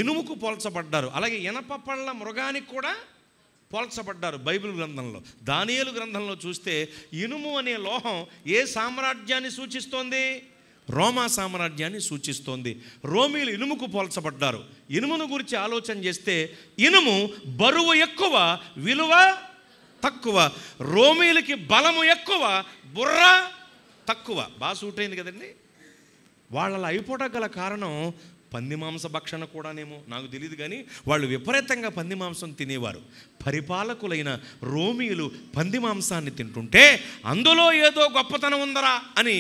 ఇనుముకు పోల్చబడ్డారు అలాగే ఇనప పళ్ళ మృగానికి కూడా పోల్చబడ్డారు బైబిల్ గ్రంథంలో దానియలు గ్రంథంలో చూస్తే ఇనుము అనే లోహం ఏ సామ్రాజ్యాన్ని సూచిస్తోంది రోమా సామ్రాజ్యాన్ని సూచిస్తోంది రోమిలు ఇనుముకు పోల్చబడ్డారు ఇనుమును గురించి ఆలోచన చేస్తే ఇనుము బరువు ఎక్కువ విలువ తక్కువ రోమీలకి బలము ఎక్కువ బుర్ర తక్కువ బాగా సూట్ అయింది కదండి వాళ్ళలా అయిపోవటం గల కారణం పంది మాంస భక్షణ కూడానేమో నాకు తెలియదు కానీ వాళ్ళు విపరీతంగా పంది మాంసం తినేవారు పరిపాలకులైన పంది మాంసాన్ని తింటుంటే అందులో ఏదో గొప్పతనం ఉందరా అని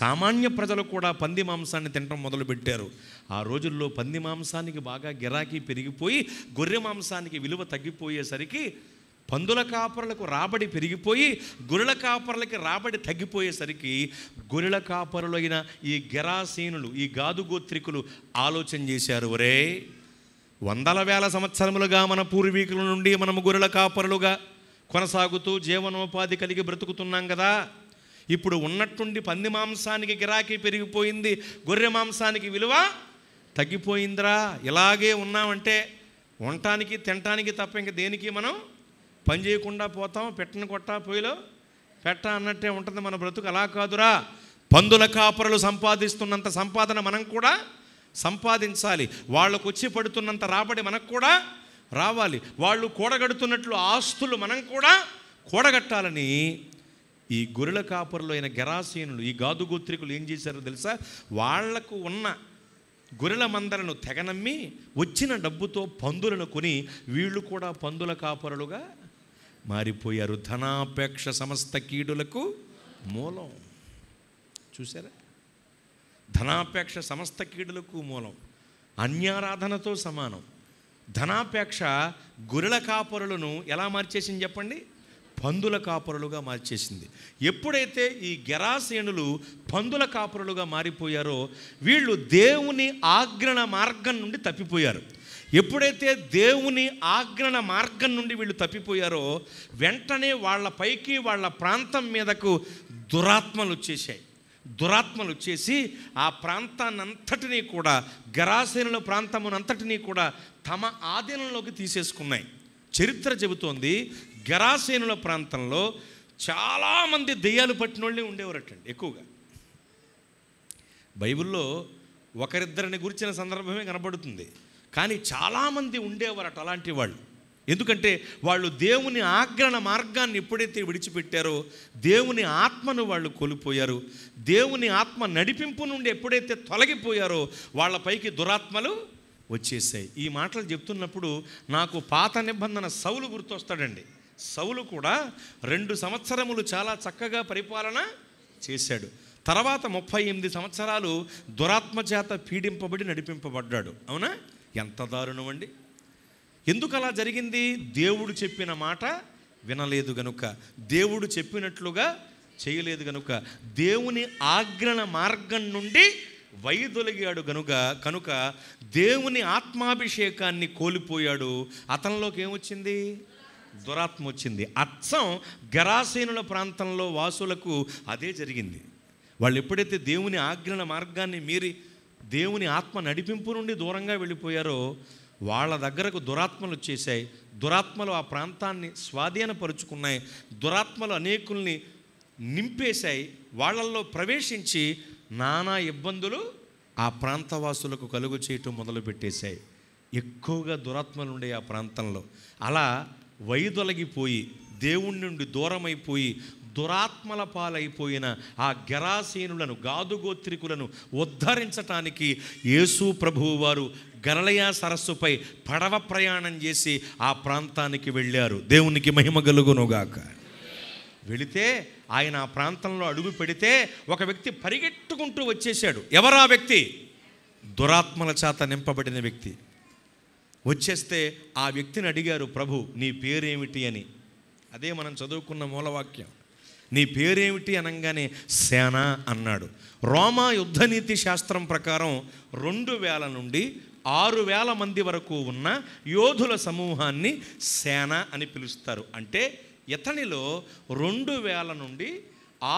సామాన్య ప్రజలు కూడా పంది మాంసాన్ని తినడం మొదలుపెట్టారు ఆ రోజుల్లో పంది మాంసానికి బాగా గిరాకీ పెరిగిపోయి గొర్రె మాంసానికి విలువ తగ్గిపోయేసరికి పందుల కాపరులకు రాబడి పెరిగిపోయి గొర్రెల కాపరులకి రాబడి తగ్గిపోయేసరికి గొర్రెల కాపరులైన ఈ గెరాసీనులు ఈ గాదుగోత్రికులు ఆలోచన చేశారు ఒరే వందల వేల సంవత్సరములుగా మన పూర్వీకుల నుండి మనము గొర్రెల కాపరులుగా కొనసాగుతూ జీవనోపాధి కలిగి బ్రతుకుతున్నాం కదా ఇప్పుడు ఉన్నట్టుండి పంది మాంసానికి గిరాకీ పెరిగిపోయింది గొర్రె మాంసానికి విలువ తగ్గిపోయిందిరా ఇలాగే ఉన్నామంటే ఉండటానికి తినటానికి తప్ప ఇంక దేనికి మనం పని చేయకుండా పోతాం పెట్టను కొట్టా పోయిలో పెట్ట అన్నట్టే ఉంటుంది మన బ్రతుకు అలా కాదురా పందుల కాపరులు సంపాదిస్తున్నంత సంపాదన మనం కూడా సంపాదించాలి వాళ్ళకు వచ్చి పడుతున్నంత రాబడి మనకు కూడా రావాలి వాళ్ళు కూడగడుతున్నట్లు ఆస్తులు మనం కూడా కూడగట్టాలని ఈ గొర్రెల కాపరులు అయిన గెరాసీనులు ఈ గాదు గోత్రికులు ఏం చేశారో తెలుసా వాళ్లకు ఉన్న గొర్రెల మందలను తెగనమ్మి వచ్చిన డబ్బుతో పందులను కొని వీళ్ళు కూడా పందుల కాపరులుగా మారిపోయారు ధనాపేక్ష సమస్త కీడులకు మూలం చూసారా ధనాపేక్ష సమస్త కీడులకు మూలం అన్యారాధనతో సమానం ధనాపేక్ష గొర్రెల కాపరులను ఎలా మార్చేసింది చెప్పండి పందుల కాపరులుగా మార్చేసింది ఎప్పుడైతే ఈ గెరాసేనులు పందుల కాపరులుగా మారిపోయారో వీళ్ళు దేవుని ఆగ్రణ మార్గం నుండి తప్పిపోయారు ఎప్పుడైతే దేవుని ఆగ్రణ మార్గం నుండి వీళ్ళు తప్పిపోయారో వెంటనే వాళ్ళ పైకి వాళ్ళ ప్రాంతం మీదకు దురాత్మలు వచ్చేసాయి దురాత్మలు వచ్చేసి ఆ ప్రాంతాన్నంతటినీ కూడా గరాసేనుల ప్రాంతమునంతటినీ కూడా తమ ఆధీనంలోకి తీసేసుకున్నాయి చరిత్ర చెబుతోంది గరాసేనుల ప్రాంతంలో చాలామంది దెయ్యాలు పట్టిన వాళ్ళే ఉండేవారటండి ఎక్కువగా బైబిల్లో ఒకరిద్దరిని గురించిన సందర్భమే కనబడుతుంది కానీ చాలామంది ఉండేవారట అలాంటి వాళ్ళు ఎందుకంటే వాళ్ళు దేవుని ఆగ్రహణ మార్గాన్ని ఎప్పుడైతే విడిచిపెట్టారో దేవుని ఆత్మను వాళ్ళు కోల్పోయారు దేవుని ఆత్మ నడిపింపు నుండి ఎప్పుడైతే తొలగిపోయారో వాళ్ళ పైకి దురాత్మలు వచ్చేసాయి ఈ మాటలు చెప్తున్నప్పుడు నాకు పాత నిబంధన సౌలు గుర్తొస్తాడండి సౌలు కూడా రెండు సంవత్సరములు చాలా చక్కగా పరిపాలన చేశాడు తర్వాత ముప్పై ఎనిమిది సంవత్సరాలు దురాత్మ చేత పీడింపబడి నడిపింపబడ్డాడు అవునా ఎంత దారుణం అండి ఎందుకు అలా జరిగింది దేవుడు చెప్పిన మాట వినలేదు గనుక దేవుడు చెప్పినట్లుగా చేయలేదు గనుక దేవుని ఆగ్రణ మార్గం నుండి వైదొలిగాడు గనుక కనుక దేవుని ఆత్మాభిషేకాన్ని కోల్పోయాడు అతనిలోకి ఏమొచ్చింది దురాత్మ వచ్చింది అచ్చం గరాసీనుల ప్రాంతంలో వాసులకు అదే జరిగింది వాళ్ళు ఎప్పుడైతే దేవుని ఆగ్రణ మార్గాన్ని మీరి దేవుని ఆత్మ నడిపింపు నుండి దూరంగా వెళ్ళిపోయారో వాళ్ళ దగ్గరకు దురాత్మలు వచ్చేసాయి దురాత్మలు ఆ ప్రాంతాన్ని స్వాధీనపరుచుకున్నాయి దురాత్మలు అనేకుల్ని నింపేశాయి వాళ్ళల్లో ప్రవేశించి నానా ఇబ్బందులు ఆ ప్రాంతవాసులకు కలుగు చేయటం మొదలుపెట్టేశాయి ఎక్కువగా దురాత్మలు ఉండే ఆ ప్రాంతంలో అలా వైదొలగిపోయి దేవుడి నుండి దూరమైపోయి దురాత్మల పాలైపోయిన ఆ గరాసీనులను గాదుగోత్రికులను ఉద్ధరించటానికి యేసు ప్రభువు వారు గరళయ సరస్సుపై పడవ ప్రయాణం చేసి ఆ ప్రాంతానికి వెళ్ళారు దేవునికి మహిమ గలుగునుగాక వెళితే ఆయన ఆ ప్రాంతంలో అడుగు పెడితే ఒక వ్యక్తి పరిగెట్టుకుంటూ వచ్చేసాడు ఎవరా వ్యక్తి దురాత్మల చేత నింపబడిన వ్యక్తి వచ్చేస్తే ఆ వ్యక్తిని అడిగారు ప్రభు నీ పేరేమిటి అని అదే మనం చదువుకున్న మూలవాక్యం నీ పేరేమిటి అనగానే సేన అన్నాడు రోమా నీతి శాస్త్రం ప్రకారం రెండు వేల నుండి ఆరు వేల మంది వరకు ఉన్న యోధుల సమూహాన్ని సేన అని పిలుస్తారు అంటే ఇతనిలో రెండు వేల నుండి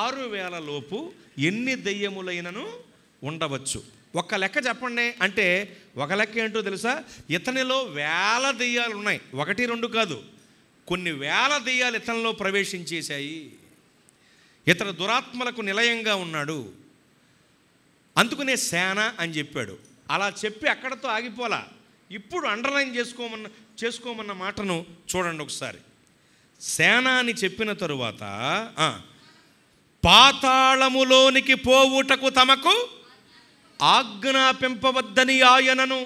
ఆరు వేల లోపు ఎన్ని దెయ్యములైనను ఉండవచ్చు ఒక లెక్క చెప్పండి అంటే ఒక లెక్క ఏంటో తెలుసా ఇతనిలో వేల దెయ్యాలు ఉన్నాయి ఒకటి రెండు కాదు కొన్ని వేల దెయ్యాలు ఇతనిలో ప్రవేశించేశాయి ఇతర దురాత్మలకు నిలయంగా ఉన్నాడు అందుకునే సేన అని చెప్పాడు అలా చెప్పి అక్కడతో ఆగిపోలా ఇప్పుడు అండర్లైన్ చేసుకోమన్న చేసుకోమన్న మాటను చూడండి ఒకసారి సేన అని చెప్పిన తరువాత పాతాళములోనికి పోవుటకు తమకు ఆజ్ఞాపింపవద్దని ఆయనను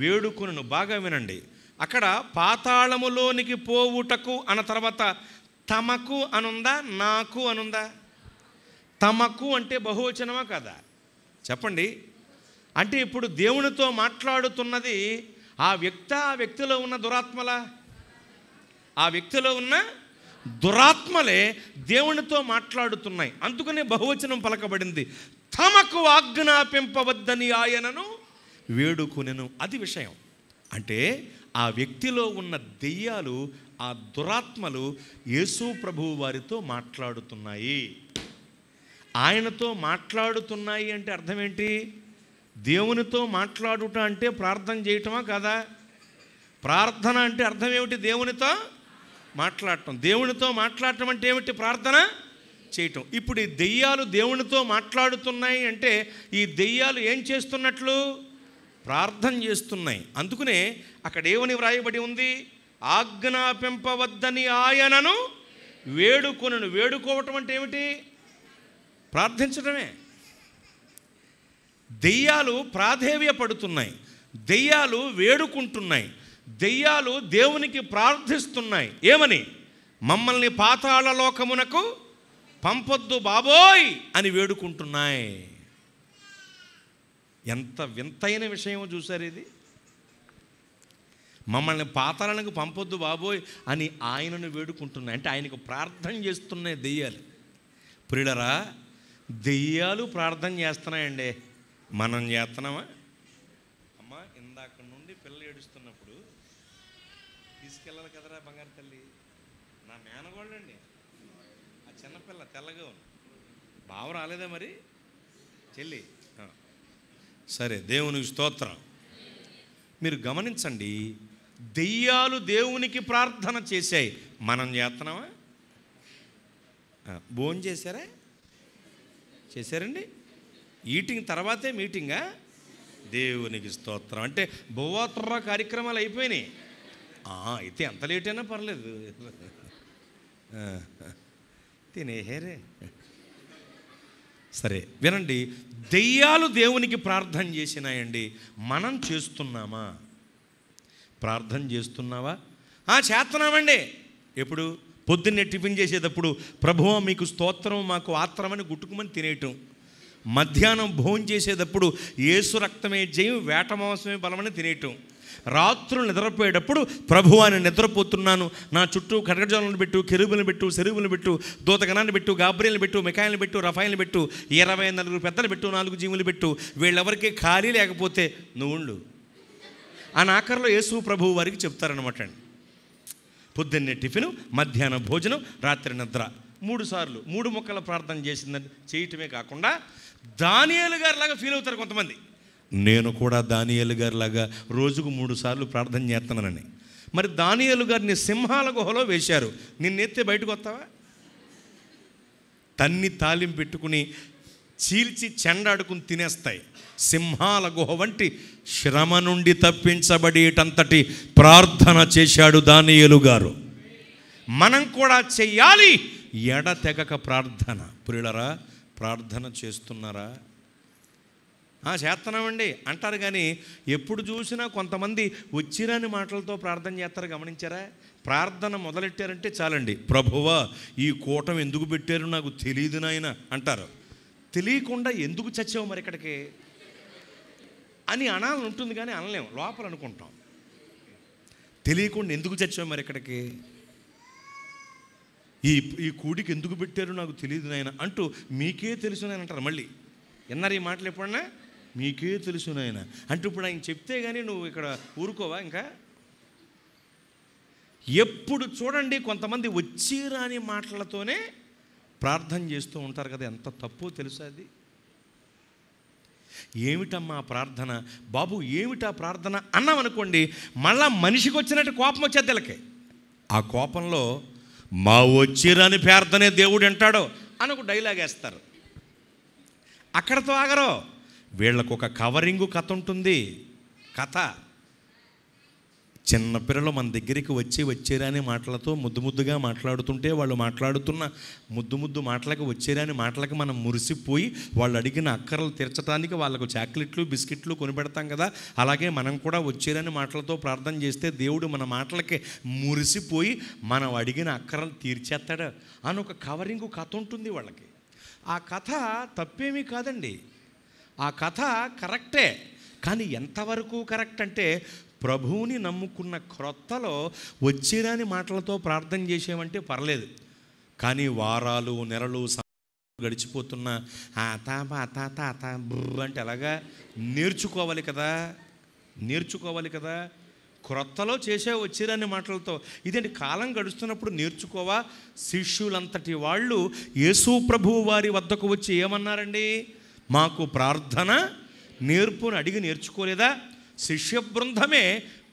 వేడుకును బాగా వినండి అక్కడ పాతాళములోనికి పోవుటకు అన్న తర్వాత తమకు అనుందా నాకు అనుందా తమకు అంటే బహువచనమా కదా చెప్పండి అంటే ఇప్పుడు దేవునితో మాట్లాడుతున్నది ఆ వ్యక్తి ఆ వ్యక్తిలో ఉన్న దురాత్మలా ఆ వ్యక్తిలో ఉన్న దురాత్మలే దేవునితో మాట్లాడుతున్నాయి అందుకనే బహువచనం పలకబడింది తమకు ఆజ్ఞాపింపవద్దని ఆయనను వేడుకునెను అది విషయం అంటే ఆ వ్యక్తిలో ఉన్న దెయ్యాలు ఆ దురాత్మలు యేసు ప్రభువు వారితో మాట్లాడుతున్నాయి ఆయనతో మాట్లాడుతున్నాయి అంటే అర్థం ఏంటి దేవునితో మాట్లాడుట అంటే ప్రార్థన చేయటమా కదా ప్రార్థన అంటే అర్థం ఏమిటి దేవునితో మాట్లాడటం దేవునితో మాట్లాడటం అంటే ఏమిటి ప్రార్థన చేయటం ఇప్పుడు ఈ దెయ్యాలు దేవునితో మాట్లాడుతున్నాయి అంటే ఈ దెయ్యాలు ఏం చేస్తున్నట్లు ప్రార్థన చేస్తున్నాయి అందుకనే అక్కడ ఏమని వ్రాయబడి ఉంది ఆజ్ఞాపింపవద్దని ఆయనను వేడుకొనను వేడుకోవటం అంటే ఏమిటి ప్రార్థించడమే దెయ్యాలు ప్రాధేవ్యపడుతున్నాయి దెయ్యాలు వేడుకుంటున్నాయి దెయ్యాలు దేవునికి ప్రార్థిస్తున్నాయి ఏమని మమ్మల్ని పాతాళ లోకమునకు పంపొద్దు బాబోయ్ అని వేడుకుంటున్నాయి ఎంత వింతైన విషయం చూసారు ఇది మమ్మల్ని పాతాలకు పంపొద్దు బాబోయ్ అని ఆయనను వేడుకుంటున్నాయి అంటే ఆయనకు ప్రార్థన చేస్తున్నాయి దెయ్యాలు ప్రియులరా దెయ్యాలు ప్రార్థన చేస్తున్నాయండి మనం చేస్తున్నామా అమ్మ ఇందాక నుండి పిల్లలు ఏడుస్తున్నప్పుడు తీసుకెళ్ళాలి కదరా బంగారు తల్లి నా మేనగోళ్ళండి ఆ చిన్నపిల్ల తెల్లగా ఉంది బావ రాలేదా మరి చెల్లి సరే దేవునికి స్తోత్రం మీరు గమనించండి దెయ్యాలు దేవునికి ప్రార్థన చేశాయి మనం చేస్తున్నామా భోజనం చేశారా చేశారండి ఈటింగ్ తర్వాతే మీటింగా దేవునికి స్తోత్రం అంటే భువాత్ర కార్యక్రమాలు అయిపోయినాయి అయితే ఎంత లేట్ అయినా పర్లేదు తినేహేరే సరే వినండి దెయ్యాలు దేవునికి ప్రార్థన చేసినాయండి మనం చేస్తున్నామా ప్రార్థన చేస్తున్నావా చేస్తున్నామండి ఎప్పుడు పొద్దున్నే టిఫిన్ చేసేటప్పుడు ప్రభు మీకు స్తోత్రం మాకు ఆత్రమని గుట్టుకుమని తినేయటం మధ్యాహ్నం భోజనం చేసేటప్పుడు ఏసు రక్తమే జయం వేట మాంసమే బలమని తినేయటం రాత్రులు నిద్రపోయేటప్పుడు అని నిద్రపోతున్నాను నా చుట్టూ కటకజాలను పెట్టు కెరుబులను పెట్టు సెరువులను పెట్టు దూతగణాన్ని పెట్టు గాబ్రీలను పెట్టు మికాయలు పెట్టు రఫాయిలను పెట్టు ఇరవై నలుగురు పెద్దలు పెట్టు నాలుగు జీవులు పెట్టు వీళ్ళెవరికి ఖాళీ లేకపోతే నువ్వు ఆ నాకర్లో యేసు ప్రభువు వారికి చెప్తారనమాట అండి పొద్దున్నే టిఫిన్ మధ్యాహ్నం భోజనం రాత్రి నిద్ర మూడు సార్లు మూడు మొక్కల ప్రార్థన చేసిందని చేయటమే కాకుండా దానియాలు గారిలాగా ఫీల్ అవుతారు కొంతమంది నేను కూడా దానియాలు గారిలాగా రోజుకు మూడు సార్లు ప్రార్థన చేస్తున్నానని మరి దానియాలు గారిని సింహాల గుహలో వేశారు నిన్నెత్తే బయటకు వస్తావా తన్ని తాలిం పెట్టుకుని చీల్చి చెండాడుకుని తినేస్తాయి సింహాల గుహ వంటి శ్రమ నుండి తప్పించబడేటంతటి ప్రార్థన చేశాడు దానియలు గారు మనం కూడా చెయ్యాలి ఎడతెగక ప్రార్థన పురిలరా ప్రార్థన చేస్తున్నారా చేస్తున్నామండి అంటారు కానీ ఎప్పుడు చూసినా కొంతమంది వచ్చిరాని మాటలతో ప్రార్థన చేస్తారు గమనించారా ప్రార్థన మొదలెట్టారంటే చాలండి ప్రభువా ఈ కూటం ఎందుకు పెట్టారు నాకు తెలియదు నాయన అంటారు తెలియకుండా ఎందుకు చచ్చావు మరి ఇక్కడికి అని అనాలని ఉంటుంది కానీ అనలేము లోపల అనుకుంటాం తెలియకుండా ఎందుకు చచ్చాం మరి ఇక్కడికి ఈ ఈ కూడికి ఎందుకు పెట్టారు నాకు తెలియదు నాయన అంటూ మీకే తెలుసు నాయన అంటారు మళ్ళీ విన్నారు ఈ మాటలు ఎప్పుడన్నా మీకే తెలుసు నాయన అంటూ ఇప్పుడు ఆయన చెప్తే కానీ నువ్వు ఇక్కడ ఊరుకోవా ఇంకా ఎప్పుడు చూడండి కొంతమంది వచ్చి రాని మాటలతోనే ప్రార్థన చేస్తూ ఉంటారు కదా ఎంత తప్పు తెలుసా అది ఏమిటమ్మా ప్రార్థన బాబు ఏమిటా ప్రార్థన అన్నాం అనుకోండి మళ్ళా మనిషికి వచ్చినట్టు కోపం వచ్చేది తెలకే ఆ కోపంలో మా వచ్చిరని ప్రార్థనే దేవుడు అంటాడో అని ఒక డైలాగ్ వేస్తారు అక్కడతో ఆగరో వీళ్ళకు ఒక కవరింగు కథ ఉంటుంది కథ చిన్నపిల్లలు మన దగ్గరికి వచ్చి వచ్చేరాని మాటలతో ముద్దు ముద్దుగా మాట్లాడుతుంటే వాళ్ళు మాట్లాడుతున్న ముద్దు ముద్దు మాటలకు వచ్చేరాని మాటలకు మనం మురిసిపోయి వాళ్ళు అడిగిన అక్కర్లు తీర్చడానికి వాళ్ళకు చాక్లెట్లు బిస్కెట్లు కొనిపెడతాం కదా అలాగే మనం కూడా వచ్చేరాని మాటలతో ప్రార్థన చేస్తే దేవుడు మన మాటలకి మురిసిపోయి మనం అడిగిన అక్కరలు తీర్చేస్తాడు అని ఒక కవరింగ్ కథ ఉంటుంది వాళ్ళకి ఆ కథ తప్పేమీ కాదండి ఆ కథ కరెక్టే కానీ ఎంతవరకు కరెక్ట్ అంటే ప్రభువుని నమ్ముకున్న క్రొత్తలో వచ్చిరాని మాటలతో ప్రార్థన చేసేవంటే పర్లేదు కానీ వారాలు నెలలు గడిచిపోతున్న ఆత అత తా అత అంటే ఎలాగా నేర్చుకోవాలి కదా నేర్చుకోవాలి కదా క్రొత్తలో చేసే వచ్చిరని మాటలతో ఇదేంటి కాలం గడుస్తున్నప్పుడు నేర్చుకోవా శిష్యులంతటి వాళ్ళు యేసు ప్రభు వారి వద్దకు వచ్చి ఏమన్నారండి మాకు ప్రార్థన నేర్పుని అడిగి నేర్చుకోలేదా శిష్య బృందమే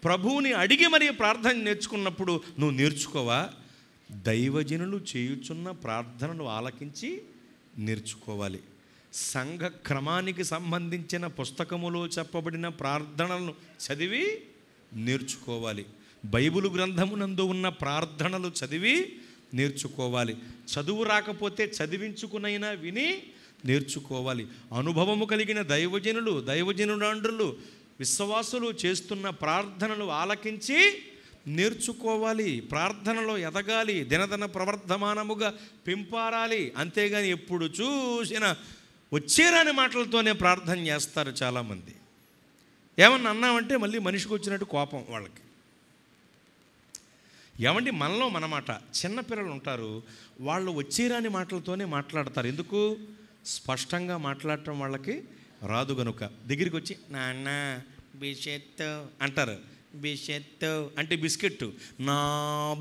ప్రభువుని అడిగి మరీ ప్రార్థన నేర్చుకున్నప్పుడు నువ్వు నేర్చుకోవా దైవజనులు చేయుచున్న ప్రార్థనను ఆలకించి నేర్చుకోవాలి సంఘ క్రమానికి సంబంధించిన పుస్తకములో చెప్పబడిన ప్రార్థనలను చదివి నేర్చుకోవాలి బైబిల్ గ్రంథమునందు ఉన్న ప్రార్థనలు చదివి నేర్చుకోవాలి చదువు రాకపోతే చదివించుకునైనా విని నేర్చుకోవాలి అనుభవము కలిగిన దైవజనులు దైవజనుడాండ్రులు విశ్వాసులు చేస్తున్న ప్రార్థనలు ఆలకించి నేర్చుకోవాలి ప్రార్థనలో ఎదగాలి దినదన ప్రవర్ధమానముగా పింపారాలి అంతేగాని ఎప్పుడు చూసిన వచ్చేరాని మాటలతోనే ప్రార్థన చేస్తారు చాలామంది ఏమన్నా అన్నామంటే మళ్ళీ మనిషికి వచ్చినట్టు కోపం వాళ్ళకి ఏమండి మనలో మనమాట చిన్నపిల్లలు ఉంటారు వాళ్ళు వచ్చేరాని మాటలతోనే మాట్లాడతారు ఎందుకు స్పష్టంగా మాట్లాడటం వాళ్ళకి రాదు గనుక దగ్గరికి వచ్చి నాన్న బిషెత్ అంటారు బిషెత్ అంటే బిస్కెట్ నా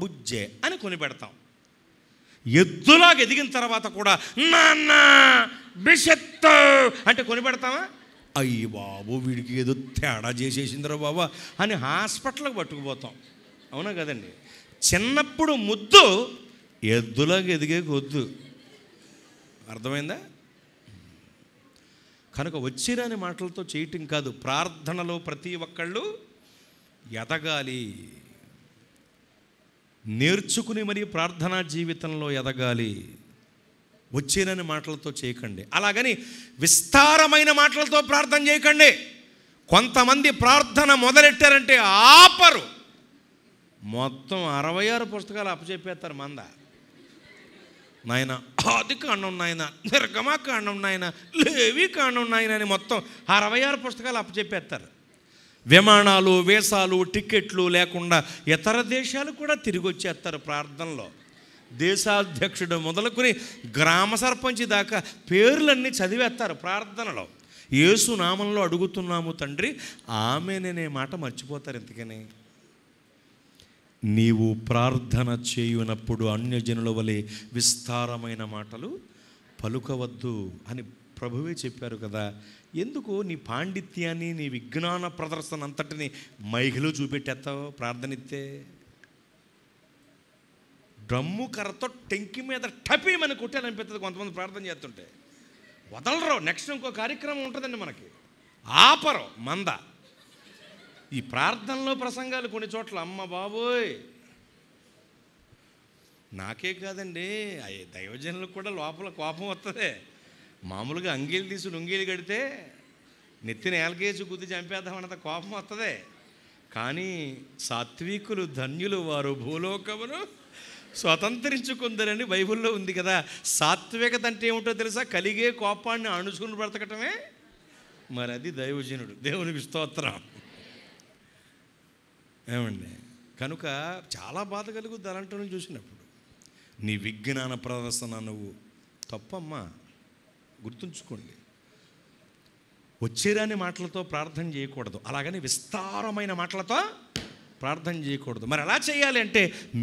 బుజ్జే అని కొని పెడతాం ఎద్దులాగా ఎదిగిన తర్వాత కూడా నాన్న బిషెత్ అంటే కొని పెడతామా అయ్యి బాబు వీడికి ఏదో తేడా చేసేసిందిరా బాబా అని హాస్పిటల్కి పట్టుకుపోతాం అవునా కదండి చిన్నప్పుడు ముద్దు ఎద్దులాగా ఎదిగే కొద్దు అర్థమైందా కనుక వచ్చిరాని మాటలతో చేయటం కాదు ప్రార్థనలో ప్రతి ఒక్కళ్ళు ఎదగాలి నేర్చుకుని మరి ప్రార్థనా జీవితంలో ఎదగాలి వచ్చిరని మాటలతో చేయకండి అలాగని విస్తారమైన మాటలతో ప్రార్థన చేయకండి కొంతమంది ప్రార్థన మొదలెట్టారంటే ఆపరు మొత్తం అరవై ఆరు పుస్తకాలు అప్పచెప్పేస్తారు మంద నాయన ఆది కాండం నాయన నిర్గమా కాండం నాయన లేవి కాండం నాయన అని మొత్తం అరవై ఆరు పుస్తకాలు అప్పచెప్పేస్తారు విమానాలు వేసాలు టికెట్లు లేకుండా ఇతర దేశాలు కూడా తిరిగి వచ్చేస్తారు ప్రార్థనలో దేశాధ్యక్షుడు మొదలుకొని గ్రామ సర్పంచి దాకా పేర్లన్నీ చదివేస్తారు ప్రార్థనలో ఏసునామంలో అడుగుతున్నాము తండ్రి ఆమెననే మాట మర్చిపోతారు ఇంతకనే నీవు ప్రార్థన చేయునప్పుడు అన్యజనుల వలె విస్తారమైన మాటలు పలుకవద్దు అని ప్రభువే చెప్పారు కదా ఎందుకు నీ పాండిత్యాన్ని నీ విజ్ఞాన ప్రదర్శన అంతటిని మైగిలో చూపెట్టేస్తావు ప్రార్థనిస్తే డ్రమ్ము కర్రతో టెంకి మీద టపీమని అనిపిస్తుంది కొంతమంది ప్రార్థన చేస్తుంటే వదలరు నెక్స్ట్ ఇంకో కార్యక్రమం ఉంటుందండి మనకి ఆపరు మంద ఈ ప్రార్థనలో ప్రసంగాలు కొన్ని చోట్ల అమ్మ బాబోయ్ నాకే కాదండి దైవజనులకు కూడా లోపల కోపం వస్తుంది మామూలుగా అంగీలు తీసి నుంగీలు కడితే నెత్తిన ఏలకేసి గుద్ది చంపేద్దామన్నంత కోపం వస్తుంది కానీ సాత్వికులు ధన్యులు వారు భూలోకమును స్వతంత్రించుకుందరని బైబిల్లో ఉంది కదా సాత్వికత అంటే ఏమిటో తెలుసా కలిగే కోపాన్ని అణుచుకుని బ్రతకటమే మరి అది దైవజనుడు దేవునికి స్తోత్రం ఏమండి కనుక చాలా బాధ కలుగుద్ది అలాంటి చూసినప్పుడు నీ విజ్ఞాన ప్రదర్శన నువ్వు తప్పమ్మా గుర్తుంచుకోండి వచ్చేరాని మాటలతో ప్రార్థన చేయకూడదు అలాగని విస్తారమైన మాటలతో ప్రార్థన చేయకూడదు మరి ఎలా చేయాలి అంటే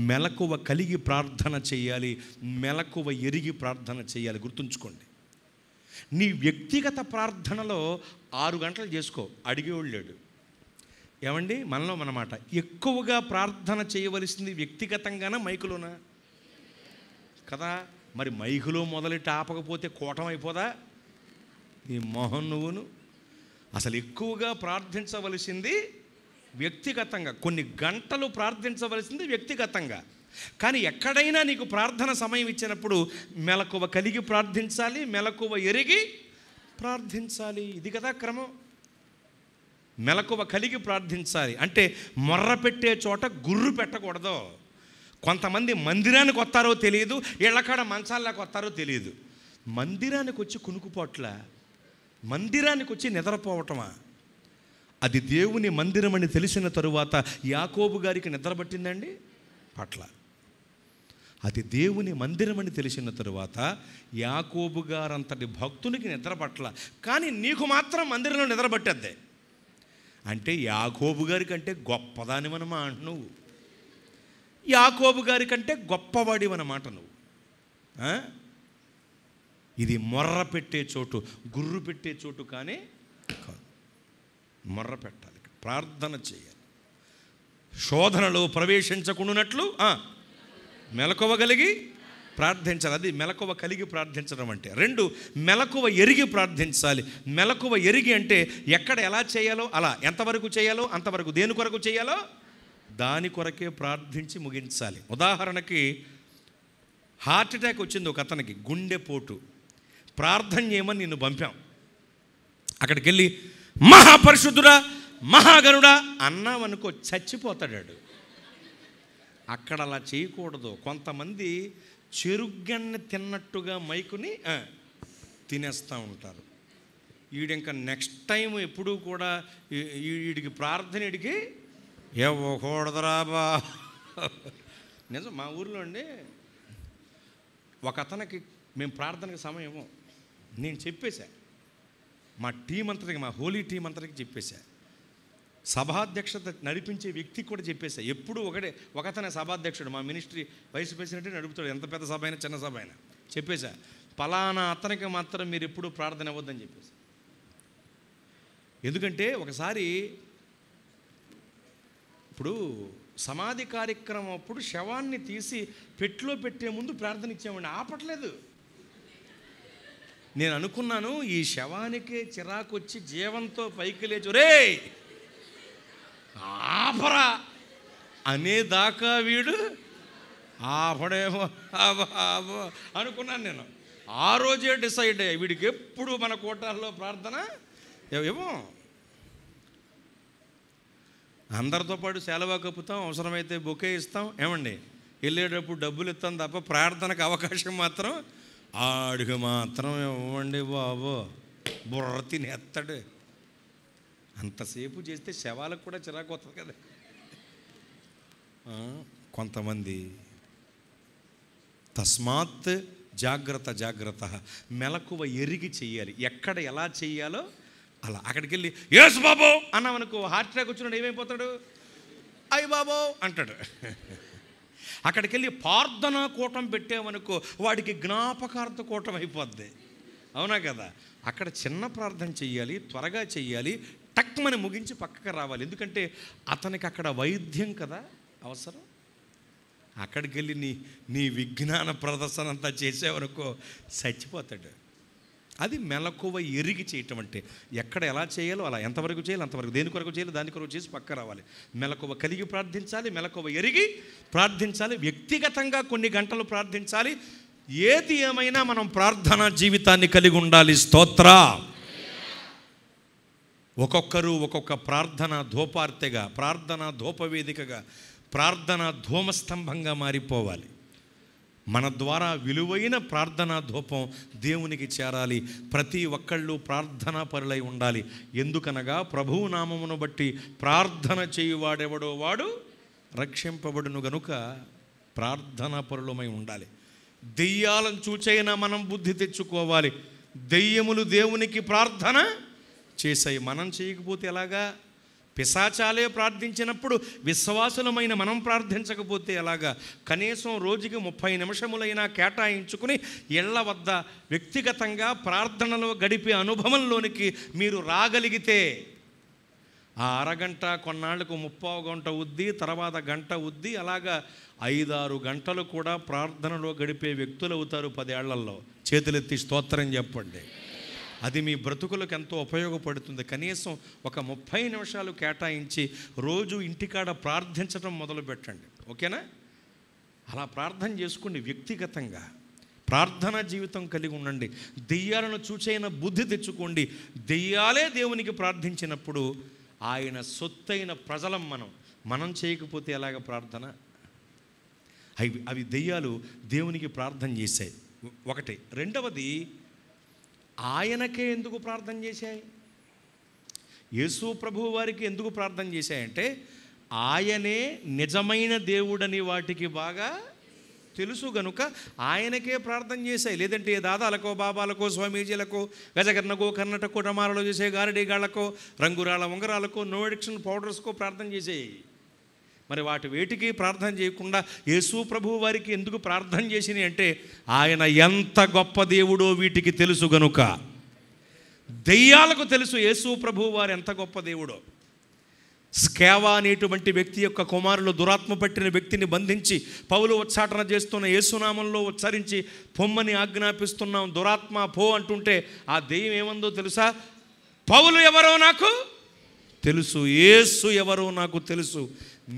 మెలకువ కలిగి ప్రార్థన చేయాలి మెలకువ ఎరిగి ప్రార్థన చేయాలి గుర్తుంచుకోండి నీ వ్యక్తిగత ప్రార్థనలో ఆరు గంటలు చేసుకో అడిగేవాడు లేడు ఏమండి మనలో మనమాట ఎక్కువగా ప్రార్థన చేయవలసింది వ్యక్తిగతంగానా మైకులోనా కదా మరి మైకులో మొదలెట్టి ఆపకపోతే కోటం అయిపోదా ఈ మొహం నువ్వును అసలు ఎక్కువగా ప్రార్థించవలసింది వ్యక్తిగతంగా కొన్ని గంటలు ప్రార్థించవలసింది వ్యక్తిగతంగా కానీ ఎక్కడైనా నీకు ప్రార్థన సమయం ఇచ్చినప్పుడు మెలకువ కలిగి ప్రార్థించాలి మెలకువ ఎరిగి ప్రార్థించాలి ఇది కదా క్రమం మెలకువ కలిగి ప్రార్థించాలి అంటే మొర్ర పెట్టే చోట గుర్రు పెట్టకూడదు కొంతమంది మందిరానికి వస్తారో తెలియదు ఇళ్ళకాడ మంచాలకు వస్తారో తెలియదు మందిరానికి వచ్చి కునుకుపోట్ల మందిరానికి వచ్చి నిద్రపోవటమా అది దేవుని మందిరం అని తెలిసిన తరువాత యాకోబు గారికి నిద్రపట్టిందండి పట్ల అది దేవుని మందిరం అని తెలిసిన తరువాత యాకోబు గారంతటి భక్తునికి నిద్ర పట్ల కానీ నీకు మాత్రం మందిరంలో నిద్రపట్టేద్దే అంటే యాకోబు గారి కంటే గొప్పదాని మాట నువ్వు యాకోబు గారి కంటే మాట నువ్వు ఇది మొర్ర పెట్టే చోటు గుర్రు పెట్టే చోటు కానీ కాదు మొర్ర పెట్టాలి ప్రార్థన చేయాలి శోధనలో ప్రవేశించకుండానట్లు మెలకువగలిగి ప్రార్థించాలి అది మెలకువ కలిగి ప్రార్థించడం అంటే రెండు మెలకువ ఎరిగి ప్రార్థించాలి మెలకువ ఎరిగి అంటే ఎక్కడ ఎలా చేయాలో అలా ఎంతవరకు చేయాలో అంతవరకు దేని కొరకు చేయాలో దాని కొరకే ప్రార్థించి ముగించాలి ఉదాహరణకి హార్ట్ అటాక్ వచ్చింది ఒక అతనికి గుండెపోటు ప్రార్థన చేయమని నిన్ను పంపాం అక్కడికి వెళ్ళి మహాపరిశుద్ధుడా మహాగనుడా అన్నామనుకో చచ్చిపోతాడాడు అక్కడ అలా చేయకూడదు కొంతమంది చెరుగ్గన్న తిన్నట్టుగా మైకుని తినేస్తూ ఉంటారు ఇంకా నెక్స్ట్ టైం ఎప్పుడూ కూడా వీడికి ప్రార్థన ఇడికి ఇవ్వకూడదురా బా నిజం మా ఊర్లో అండి ఒక అతనికి మేము ప్రార్థనకి సమయం నేను చెప్పేశా మా టీం అంతటికి మా హోలీ టీం అంతటికి చెప్పేశా సభాధ్యక్షత నడిపించే వ్యక్తి కూడా చెప్పేశా ఎప్పుడు ఒకటే ఒకతనే సభాధ్యక్షుడు మా మినిస్ట్రీ వైస్ ప్రెసిడెంటే నడుపుతాడు ఎంత పెద్ద సభ అయినా చిన్న సభ అయినా చెప్పేశా పలానా అతనికి మాత్రం మీరు ఎప్పుడు ప్రార్థన ఇవ్వద్దని చెప్పేసి ఎందుకంటే ఒకసారి ఇప్పుడు సమాధి కార్యక్రమం అప్పుడు శవాన్ని తీసి పెట్టులో పెట్టే ముందు ప్రార్థన ఇచ్చామండి ఆపట్లేదు నేను అనుకున్నాను ఈ శవానికే చిరాకు వచ్చి జీవంతో పైకి లేచు రే ఆపరా అనేదాకా వీడు ఆపడేమో ఆబో అనుకున్నాను నేను ఆ రోజే డిసైడ్ అయ్యా వీడికి ఎప్పుడు మన కోటాల్లో ప్రార్థన ఏమో అందరితో పాటు సెలవు కప్పుతాం అవసరమైతే బొకే ఇస్తాం ఏమండి వెళ్ళేటప్పుడు డబ్బులు ఇస్తాం తప్ప ప్రార్థనకు అవకాశం మాత్రం ఆడికి మాత్రం ఇవ్వండి బాబు బుర్ర తినేస్తాడు అంతసేపు చేస్తే శవాలకు కూడా చిరాకు వస్తుంది కదా కొంతమంది తస్మాత్ జాగ్రత్త జాగ్రత్త మెలకువ ఎరిగి చెయ్యాలి ఎక్కడ ఎలా చేయాలో అలా అక్కడికి వెళ్ళి ఏసు బాబు అన్న మనకు హార్ట్ అటాక్ వచ్చినాడు ఏమైపోతాడు అయ్య బాబో అంటాడు అక్కడికి వెళ్ళి ప్రార్థనా కూటం పెట్టామనుకో వాడికి జ్ఞాపకార్థ కూటం అయిపోద్ది అవునా కదా అక్కడ చిన్న ప్రార్థన చెయ్యాలి త్వరగా చెయ్యాలి టక్ ముగించి పక్కకు రావాలి ఎందుకంటే అతనికి అక్కడ వైద్యం కదా అవసరం అక్కడికి వెళ్ళి నీ నీ విజ్ఞాన ప్రదర్శన అంతా చేసేవరకు చచ్చిపోతాడు అది మెలకువ ఎరిగి చేయటం అంటే ఎక్కడ ఎలా చేయాలో అలా ఎంతవరకు చేయాలి అంతవరకు దేని కొరకు చేయాలి దాని కొరకు చేసి పక్క రావాలి మెలకువ కలిగి ప్రార్థించాలి మెలకువ ఎరిగి ప్రార్థించాలి వ్యక్తిగతంగా కొన్ని గంటలు ప్రార్థించాలి ఏది ఏమైనా మనం ప్రార్థనా జీవితాన్ని కలిగి ఉండాలి స్తోత్ర ఒక్కొక్కరు ఒక్కొక్క ప్రార్థన ధూపార్తెగా ప్రార్థన ధూపవేదికగా ప్రార్థన ధూమస్తంభంగా మారిపోవాలి మన ద్వారా విలువైన ప్రార్థనా ధూపం దేవునికి చేరాలి ప్రతి ఒక్కళ్ళు ప్రార్థనా పరులై ఉండాలి ఎందుకనగా ప్రభువు నామమును బట్టి ప్రార్థన చేయువాడెవడో వాడు రక్షింపబడును గనుక ప్రార్థనా పరులమై ఉండాలి దెయ్యాలను చూచైనా మనం బుద్ధి తెచ్చుకోవాలి దెయ్యములు దేవునికి ప్రార్థన చేశాయి మనం చేయకపోతే ఎలాగా పిశాచాలే ప్రార్థించినప్పుడు విశ్వాసులమైన మనం ప్రార్థించకపోతే ఎలాగా కనీసం రోజుకి ముప్పై నిమిషములైనా కేటాయించుకుని ఇళ్ల వద్ద వ్యక్తిగతంగా ప్రార్థనలో గడిపే అనుభవంలోనికి మీరు రాగలిగితే ఆ అరగంట కొన్నాళ్ళకు ముప్పో గంట ఉద్ది తర్వాత గంట ఉద్ది అలాగా ఐదారు గంటలు కూడా ప్రార్థనలో గడిపే వ్యక్తులు అవుతారు పదేళ్లలో చేతులెత్తి స్తోత్రం చెప్పండి అది మీ బ్రతుకులకు ఎంతో ఉపయోగపడుతుంది కనీసం ఒక ముప్పై నిమిషాలు కేటాయించి రోజు ఇంటికాడ ప్రార్థించడం మొదలు పెట్టండి ఓకేనా అలా ప్రార్థన చేసుకోండి వ్యక్తిగతంగా ప్రార్థనా జీవితం కలిగి ఉండండి దెయ్యాలను చూచైన బుద్ధి తెచ్చుకోండి దెయ్యాలే దేవునికి ప్రార్థించినప్పుడు ఆయన సొత్తైన ప్రజలం మనం మనం చేయకపోతే ఎలాగ ప్రార్థన అవి అవి దెయ్యాలు దేవునికి ప్రార్థన చేశాయి ఒకటి రెండవది ఆయనకే ఎందుకు ప్రార్థన చేశాయి యేసు ప్రభు వారికి ఎందుకు ప్రార్థన చేశాయంటే ఆయనే నిజమైన దేవుడని వాటికి బాగా తెలుసు గనుక ఆయనకే ప్రార్థన చేశాయి లేదంటే దాదాలకో బాబాలకో స్వామీజీలకో గజకర్ణకో కర్ణటకో రమాలలో చేసే గారడీగాళ్లకో రంగురాళ్ళ ఉంగరాలకో నో అడిక్షన్ పౌడర్స్కో ప్రార్థన చేసేయి మరి వాటి వేటికి ప్రార్థన చేయకుండా యేసు ప్రభు వారికి ఎందుకు ప్రార్థన చేసినాయి అంటే ఆయన ఎంత గొప్ప దేవుడో వీటికి తెలుసు గనుక దెయ్యాలకు తెలుసు యేసు ప్రభు వారు ఎంత గొప్ప దేవుడో స్కేవా అనేటువంటి వ్యక్తి యొక్క కుమారులు దురాత్మ పట్టిన వ్యక్తిని బంధించి పౌలు ఉచ్చాటన చేస్తున్న యేసునామంలో ఉచ్చరించి పొమ్మని ఆజ్ఞాపిస్తున్నాం దురాత్మ పో అంటుంటే ఆ దెయ్యం ఏమందో తెలుసా పౌలు ఎవరో నాకు తెలుసు ఏసు ఎవరో నాకు తెలుసు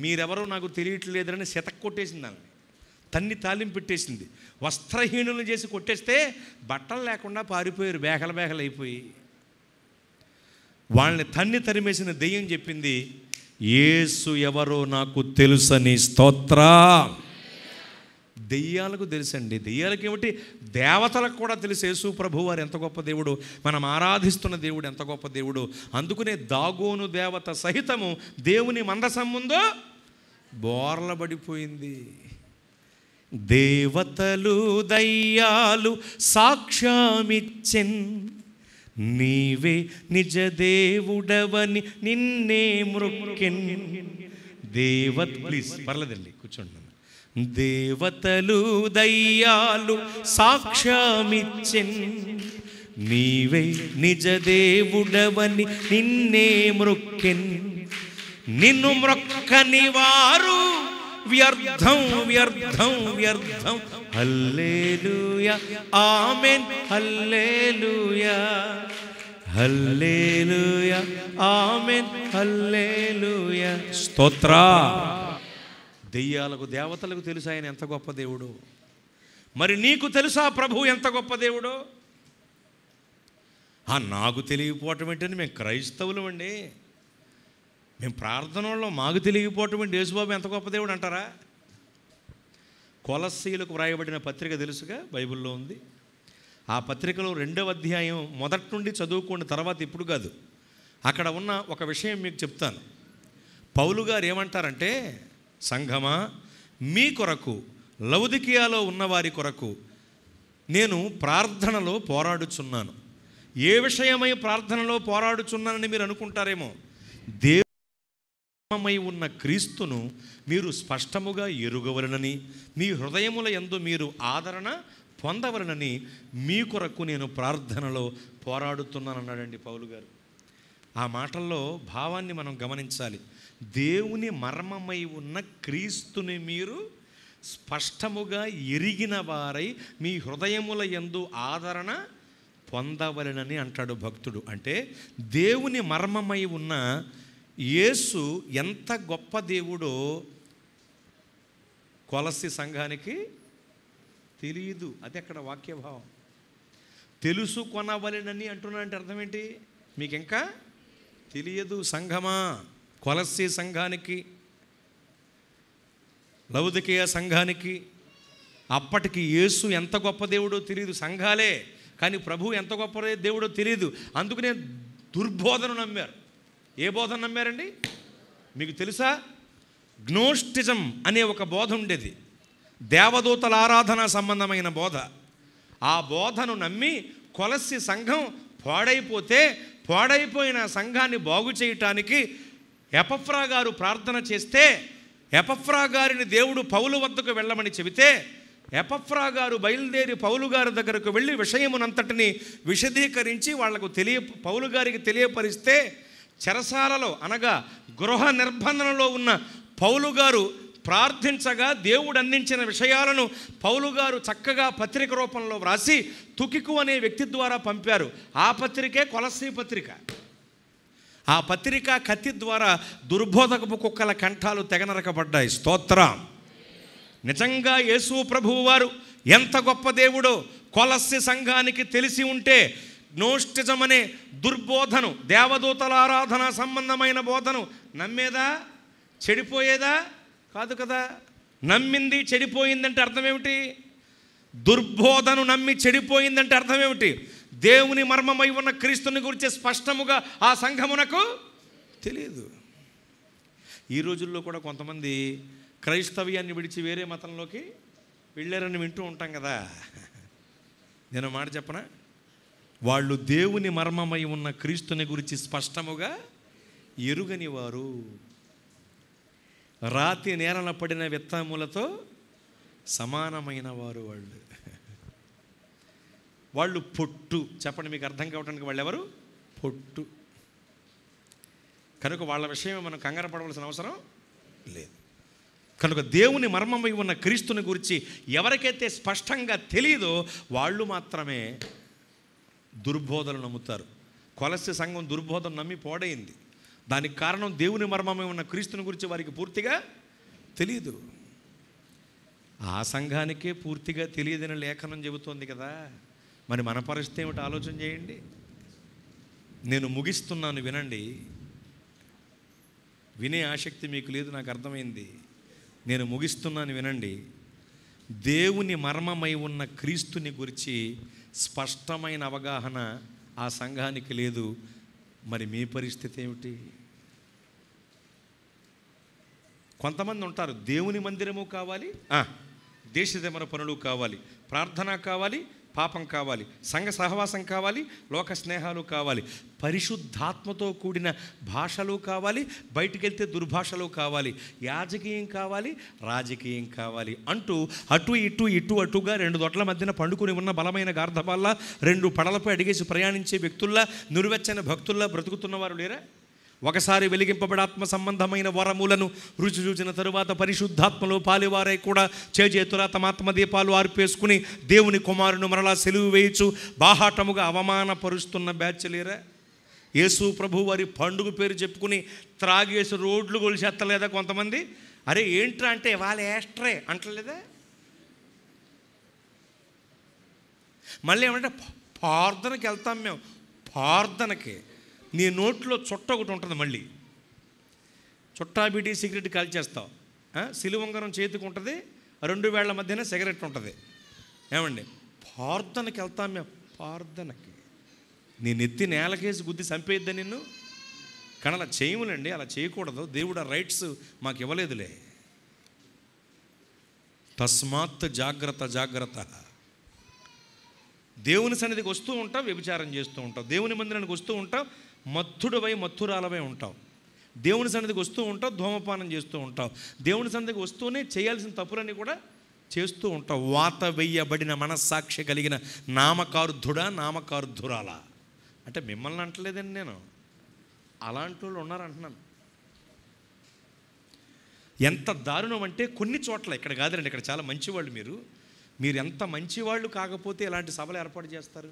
మీరెవరో నాకు తెలియట్లేదని శతక్ కొట్టేసింది ఆమె తన్ని తాలిం పెట్టేసింది వస్త్రహీనులను చేసి కొట్టేస్తే బట్టలు లేకుండా పారిపోయారు బేకల బేకలు అయిపోయి వాళ్ళని తన్ని తరిమేసిన దెయ్యం చెప్పింది ఏసు ఎవరో నాకు తెలుసని స్తోత్రం దెయ్యాలకు తెలుసండి దెయ్యాలకు ఏమిటి దేవతలకు కూడా తెలుసు యేసు ప్రభు వారు ఎంత గొప్ప దేవుడు మనం ఆరాధిస్తున్న దేవుడు ఎంత గొప్ప దేవుడు అందుకునే దాగోను దేవత సహితము దేవుని మందసం ముందు బోర్లబడిపోయింది దేవతలు దయ్యాలు సాక్ష్యామిచ్చెన్ నీవే నిజ దేవుడవని నిన్నే మృక్కెన్ దేవత్ ప్లీజ్ పర్లేదండి కూర్చోండి దేవతలు దయ్యాలు సాక్ష్యమిచ్చిన్ నీవే నిజదేవుడవని నిన్నే మృక్కిన్ నిన్ను మృక్కని వారు వ్యర్థం వ్యర్థం వ్యర్థం hallelujah amen hallelujah hallelujah amen hallelujah స్తోత్ర దెయ్యాలకు దేవతలకు తెలుసు ఆయన ఎంత గొప్ప దేవుడు మరి నీకు తెలుసా ప్రభు ఎంత గొప్ప దేవుడు ఆ నాకు తెలియపోవటం ఏంటని మేము క్రైస్తవులు అండి మేము ప్రార్థనలో మాకు తెలియపోవటం ఏంటి యేసుబాబు ఎంత గొప్ప దేవుడు అంటారా కొలసీలకు వ్రాయబడిన పత్రిక తెలుసుగా బైబిల్లో ఉంది ఆ పత్రికలో రెండవ అధ్యాయం మొదటి నుండి చదువుకున్న తర్వాత ఇప్పుడు కాదు అక్కడ ఉన్న ఒక విషయం మీకు చెప్తాను పౌలు గారు ఏమంటారంటే సంఘమా మీ కొరకు లౌదికియాలో ఉన్నవారి కొరకు నేను ప్రార్థనలో పోరాడుచున్నాను ఏ విషయమై ప్రార్థనలో పోరాడుచున్నానని మీరు అనుకుంటారేమో దేవమై ఉన్న క్రీస్తును మీరు స్పష్టముగా ఎరుగవలనని మీ హృదయముల ఎందు మీరు ఆదరణ పొందవలనని మీ కొరకు నేను ప్రార్థనలో పోరాడుతున్నానన్నాడండి పౌలు గారు ఆ మాటల్లో భావాన్ని మనం గమనించాలి దేవుని మర్మమై ఉన్న క్రీస్తుని మీరు స్పష్టముగా ఎరిగిన వారై మీ హృదయముల ఎందు ఆదరణ పొందవలనని అంటాడు భక్తుడు అంటే దేవుని మర్మమై ఉన్న యేసు ఎంత గొప్ప దేవుడో కొలసి సంఘానికి తెలియదు అది అక్కడ వాక్యభావం తెలుసు అంటున్నా అంటే అర్థం ఏంటి మీకు ఇంకా తెలియదు సంఘమా కొలసి సంఘానికి లౌదికేయ సంఘానికి అప్పటికి యేసు ఎంత గొప్ప దేవుడో తెలియదు సంఘాలే కానీ ప్రభు ఎంత గొప్ప దేవుడో తెలియదు అందుకనే దుర్బోధన నమ్మారు ఏ బోధన నమ్మారండి మీకు తెలుసా గ్నోస్టిజం అనే ఒక బోధ ఉండేది దేవదూతల ఆరాధన సంబంధమైన బోధ ఆ బోధను నమ్మి కొలసి సంఘం పాడైపోతే పాడైపోయిన సంఘాన్ని బాగు చేయటానికి ఎపఫ్రా గారు ప్రార్థన చేస్తే ఎపఫ్రా గారిని దేవుడు పౌలు వద్దకు వెళ్ళమని చెబితే ఎపఫ్రా గారు బయలుదేరి పౌలు గారి దగ్గరకు వెళ్ళి విషయమునంతటిని విశదీకరించి వాళ్లకు తెలియ పౌలు గారికి తెలియపరిస్తే చెరసాలలో అనగా గృహ నిర్బంధనలో ఉన్న పౌలు గారు ప్రార్థించగా దేవుడు అందించిన విషయాలను పౌలు గారు చక్కగా పత్రిక రూపంలో వ్రాసి తుకికు అనే వ్యక్తి ద్వారా పంపారు ఆ పత్రికే కొలసీ పత్రిక ఆ పత్రికా కత్తి ద్వారా దుర్బోధకపు కుక్కల కంఠాలు తెగనరకబడ్డాయి స్తోత్రం నిజంగా యేసు ప్రభువు వారు ఎంత గొప్ప దేవుడో కొలస్సి సంఘానికి తెలిసి ఉంటే నోష్టిజమనే దుర్బోధను దేవదూతల ఆరాధన సంబంధమైన బోధను నమ్మేదా చెడిపోయేదా కాదు కదా నమ్మింది చెడిపోయిందంటే అర్థమేమిటి దుర్బోధను నమ్మి చెడిపోయిందంటే అర్థమేమిటి దేవుని మర్మమై ఉన్న క్రీస్తుని గురించి స్పష్టముగా ఆ సంఘమునకు తెలియదు ఈ రోజుల్లో కూడా కొంతమంది క్రైస్తవ్యాన్ని విడిచి వేరే మతంలోకి వెళ్ళారని వింటూ ఉంటాం కదా నేను మాట చెప్పనా వాళ్ళు దేవుని మర్మమై ఉన్న క్రీస్తుని గురించి స్పష్టముగా ఎరుగని వారు రాతి నేలన పడిన విత్తములతో సమానమైన వారు వాళ్ళు వాళ్ళు పొట్టు చెప్పండి మీకు అర్థం కావడానికి వాళ్ళు ఎవరు పొట్టు కనుక వాళ్ళ విషయమే మనం కంగారు పడవలసిన అవసరం లేదు కనుక దేవుని మర్మమై ఉన్న క్రీస్తుని గురించి ఎవరికైతే స్పష్టంగా తెలియదో వాళ్ళు మాత్రమే దుర్బోధలు నమ్ముతారు కొలసి సంఘం దుర్బోధం నమ్మి పోడైంది దానికి కారణం దేవుని మర్మమై ఉన్న క్రీస్తుని గురించి వారికి పూర్తిగా తెలియదు ఆ సంఘానికే పూర్తిగా తెలియదని లేఖనం చెబుతోంది కదా మరి మన పరిస్థితి ఏమిటి ఆలోచన చేయండి నేను ముగిస్తున్నాను వినండి వినే ఆసక్తి మీకు లేదు నాకు అర్థమైంది నేను ముగిస్తున్నాను వినండి దేవుని మర్మమై ఉన్న క్రీస్తుని గురించి స్పష్టమైన అవగాహన ఆ సంఘానికి లేదు మరి మీ పరిస్థితి ఏమిటి కొంతమంది ఉంటారు దేవుని మందిరము కావాలి దేశ దేమర పనులు కావాలి ప్రార్థన కావాలి పాపం కావాలి సంఘ సహవాసం కావాలి లోక స్నేహాలు కావాలి పరిశుద్ధాత్మతో కూడిన భాషలు కావాలి బయటికి వెళ్తే దుర్భాషలు కావాలి యాజకీయం కావాలి రాజకీయం కావాలి అంటూ అటు ఇటు ఇటు అటుగా రెండు దొట్ల మధ్యన పండుకుని ఉన్న బలమైన గార్ధపాల్లా రెండు పడలపై అడిగేసి ప్రయాణించే వ్యక్తుల్లా నురువెచ్చని భక్తుల్లా బ్రతుకుతున్నవారు లేరా ఒకసారి వెలిగింపబడి ఆత్మ సంబంధమైన వరములను రుచి చూసిన తరువాత పరిశుద్ధాత్మలో పాలివారై కూడా చేజేతుల తమ ఆత్మదీపాలు ఆర్పేసుకుని దేవుని కుమారుని మరలా సెలువు వేయచ్చు బాహాటముగా అవమానపరుస్తున్న బ్యాచ్లీరా యేసు ప్రభు వారి పండుగ పేరు చెప్పుకుని త్రాగేసి రోడ్లు కొలిసేత్తలేదా కొంతమంది అరే ఏంట్రా అంటే వాళ్ళ ఏస్ట్రే అంటలేదా మళ్ళీ ఏమంటే పార్థనకి వెళ్తాం మేము పార్థనకి నీ నోట్లో చుట్ట ఒకటి ఉంటుంది మళ్ళీ చుట్టా బీటీ సిగరెట్ కాల్చేస్తావు ఉంగరం చేతికి ఉంటుంది రెండు వేళ్ల మధ్యన సిగరెట్ ఉంటుంది ఏమండి ప్రార్థనకి వెళ్తా మేము ప్రార్థనకి నీ నెత్తి నేలకేసి గుద్ది చంపేద్దా నిన్ను కానీ అలా చేయములండి అలా చేయకూడదు దేవుడు ఆ రైట్స్ మాకు ఇవ్వలేదులే తస్మాత్ జాగ్రత్త జాగ్రత్త దేవుని సన్నిధికి వస్తూ ఉంటాం వ్యభిచారం చేస్తూ ఉంటాం దేవుని మందిరానికి వస్తూ ఉంటాం మత్తుడవై మత్తురాలవై ఉంటావు దేవుని సన్నిధికి వస్తూ ఉంటావు ధూమపానం చేస్తూ ఉంటావు దేవుని సన్నిధికి వస్తూనే చేయాల్సిన తప్పులన్నీ కూడా చేస్తూ ఉంటావు వాత వెయ్యబడిన మనస్సాక్షి కలిగిన నామకారుధుడా నామకారుధురాలా అంటే మిమ్మల్ని అంటలేదండి నేను అలాంటి వాళ్ళు ఉన్నారంటున్నాను ఎంత దారుణం అంటే కొన్ని చోట్ల ఇక్కడ కాదండి ఇక్కడ చాలా మంచివాళ్ళు మీరు మీరు ఎంత మంచివాళ్ళు కాకపోతే ఇలాంటి సభలు ఏర్పాటు చేస్తారు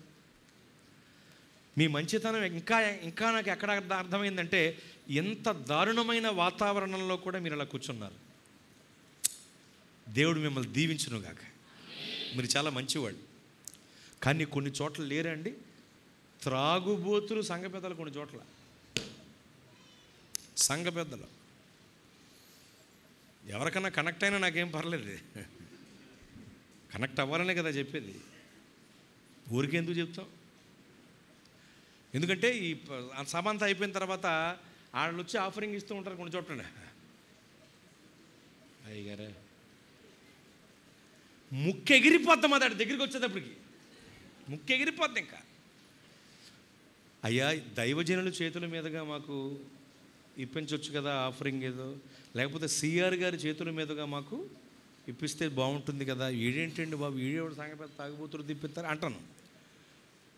మీ మంచితనం ఇంకా ఇంకా నాకు ఎక్కడ అర్థమైందంటే ఎంత దారుణమైన వాతావరణంలో కూడా మీరు అలా కూర్చున్నారు దేవుడు మిమ్మల్ని దీవించునుగాక మీరు చాలా మంచివాడు కానీ కొన్ని చోట్ల లేరండి త్రాగుబోతులు సంఘ పెద్దలు కొన్ని చోట్ల సంఘ పెద్దలు ఎవరికన్నా కనెక్ట్ అయినా నాకేం పర్లేదు కనెక్ట్ అవ్వాలనే కదా చెప్పేది ఊరికెందుకు చెప్తావు ఎందుకంటే ఈ సమంత అయిపోయిన తర్వాత వాళ్ళు వచ్చి ఆఫరింగ్ ఇస్తూ ఉంటారు కొన్ని చూడండి అయ్యగారే ముక్కు అది అదాడి దగ్గరికి వచ్చేటప్పటికి ముక్కు ఎగిరిపోద్ది ఇంకా అయ్యా దైవజనుల చేతుల మీదుగా మాకు ఇప్పించవచ్చు కదా ఆఫరింగ్ ఏదో లేకపోతే సిఆర్ గారి చేతుల మీదుగా మాకు ఇప్పిస్తే బాగుంటుంది కదా ఈడేంటండి బాబు ఈడేవాడు సంగతి తాగిపోతున్నారు తిప్పిస్తారు అంటాను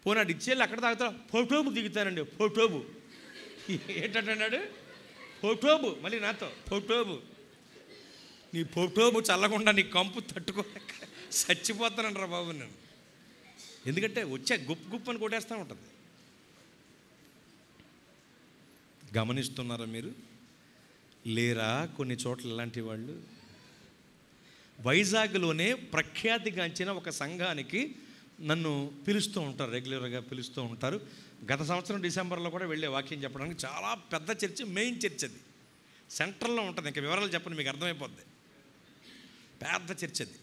పోనాడు ఇచ్చేళ్ళు అక్కడ తాగుతా ఫోటోబు దిగుతానండి ఫోటోబు ఏంటంటున్నాడు ఫోటోబు మళ్ళీ నాతో ఫోటోబు నీ ఫోటోబు చల్లకుండా నీ కంపు తట్టుకోలేక చచ్చిపోతానంటారా బాబు నేను ఎందుకంటే వచ్చే గుప్ గుప్ అని కొట్టేస్తూ ఉంటుంది గమనిస్తున్నారా మీరు లేరా కొన్ని చోట్ల ఇలాంటి వాళ్ళు వైజాగ్లోనే ప్రఖ్యాతిగాంచిన ఒక సంఘానికి నన్ను పిలుస్తూ ఉంటారు రెగ్యులర్గా పిలుస్తూ ఉంటారు గత సంవత్సరం డిసెంబర్లో కూడా వెళ్ళే వాక్యం చెప్పడానికి చాలా పెద్ద చర్చ్ మెయిన్ చర్చ్ అది సెంట్రల్లో ఉంటుంది ఇంకా వివరాలు చెప్పండి మీకు అర్థమైపోద్ది పెద్ద చర్చ్ అది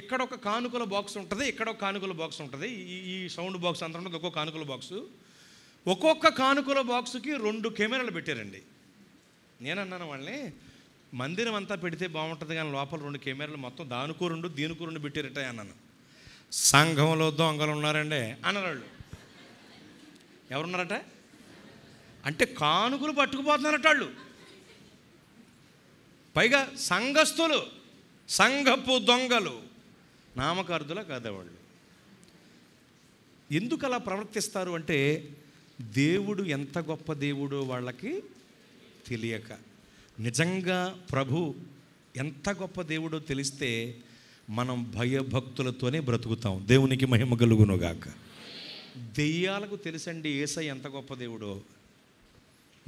ఇక్కడ ఒక కానుకల బాక్స్ ఉంటుంది ఇక్కడ ఒక కానుకల బాక్స్ ఉంటుంది ఈ ఈ సౌండ్ బాక్స్ అంతా ఉంటుంది ఒక్కో కానుకల బాక్స్ ఒక్కొక్క కానుకల బాక్స్కి రెండు కెమెరాలు పెట్టారండి నేనన్నాను వాళ్ళని మందిరం అంతా పెడితే బాగుంటుంది కానీ లోపల రెండు కెమెరాలు మొత్తం దానికో రెండు దీనికో రెండు పెట్టారట అన్నాను సంఘంలో దొంగలు ఉన్నారండి అనరాళ్ళు ఎవరున్నారట అంటే కానుకలు పట్టుకుపోతున్నారట వాళ్ళు పైగా సంఘస్థులు సంఘపు దొంగలు నామకార్థుల కాదేవాళ్ళు ఎందుకు అలా ప్రవర్తిస్తారు అంటే దేవుడు ఎంత గొప్ప దేవుడో వాళ్ళకి తెలియక నిజంగా ప్రభు ఎంత గొప్ప దేవుడో తెలిస్తే మనం భయభక్తులతోనే బ్రతుకుతాం దేవునికి మహిమ కలుగునుగాక దెయ్యాలకు తెలుసండి ఏసై ఎంత గొప్ప దేవుడో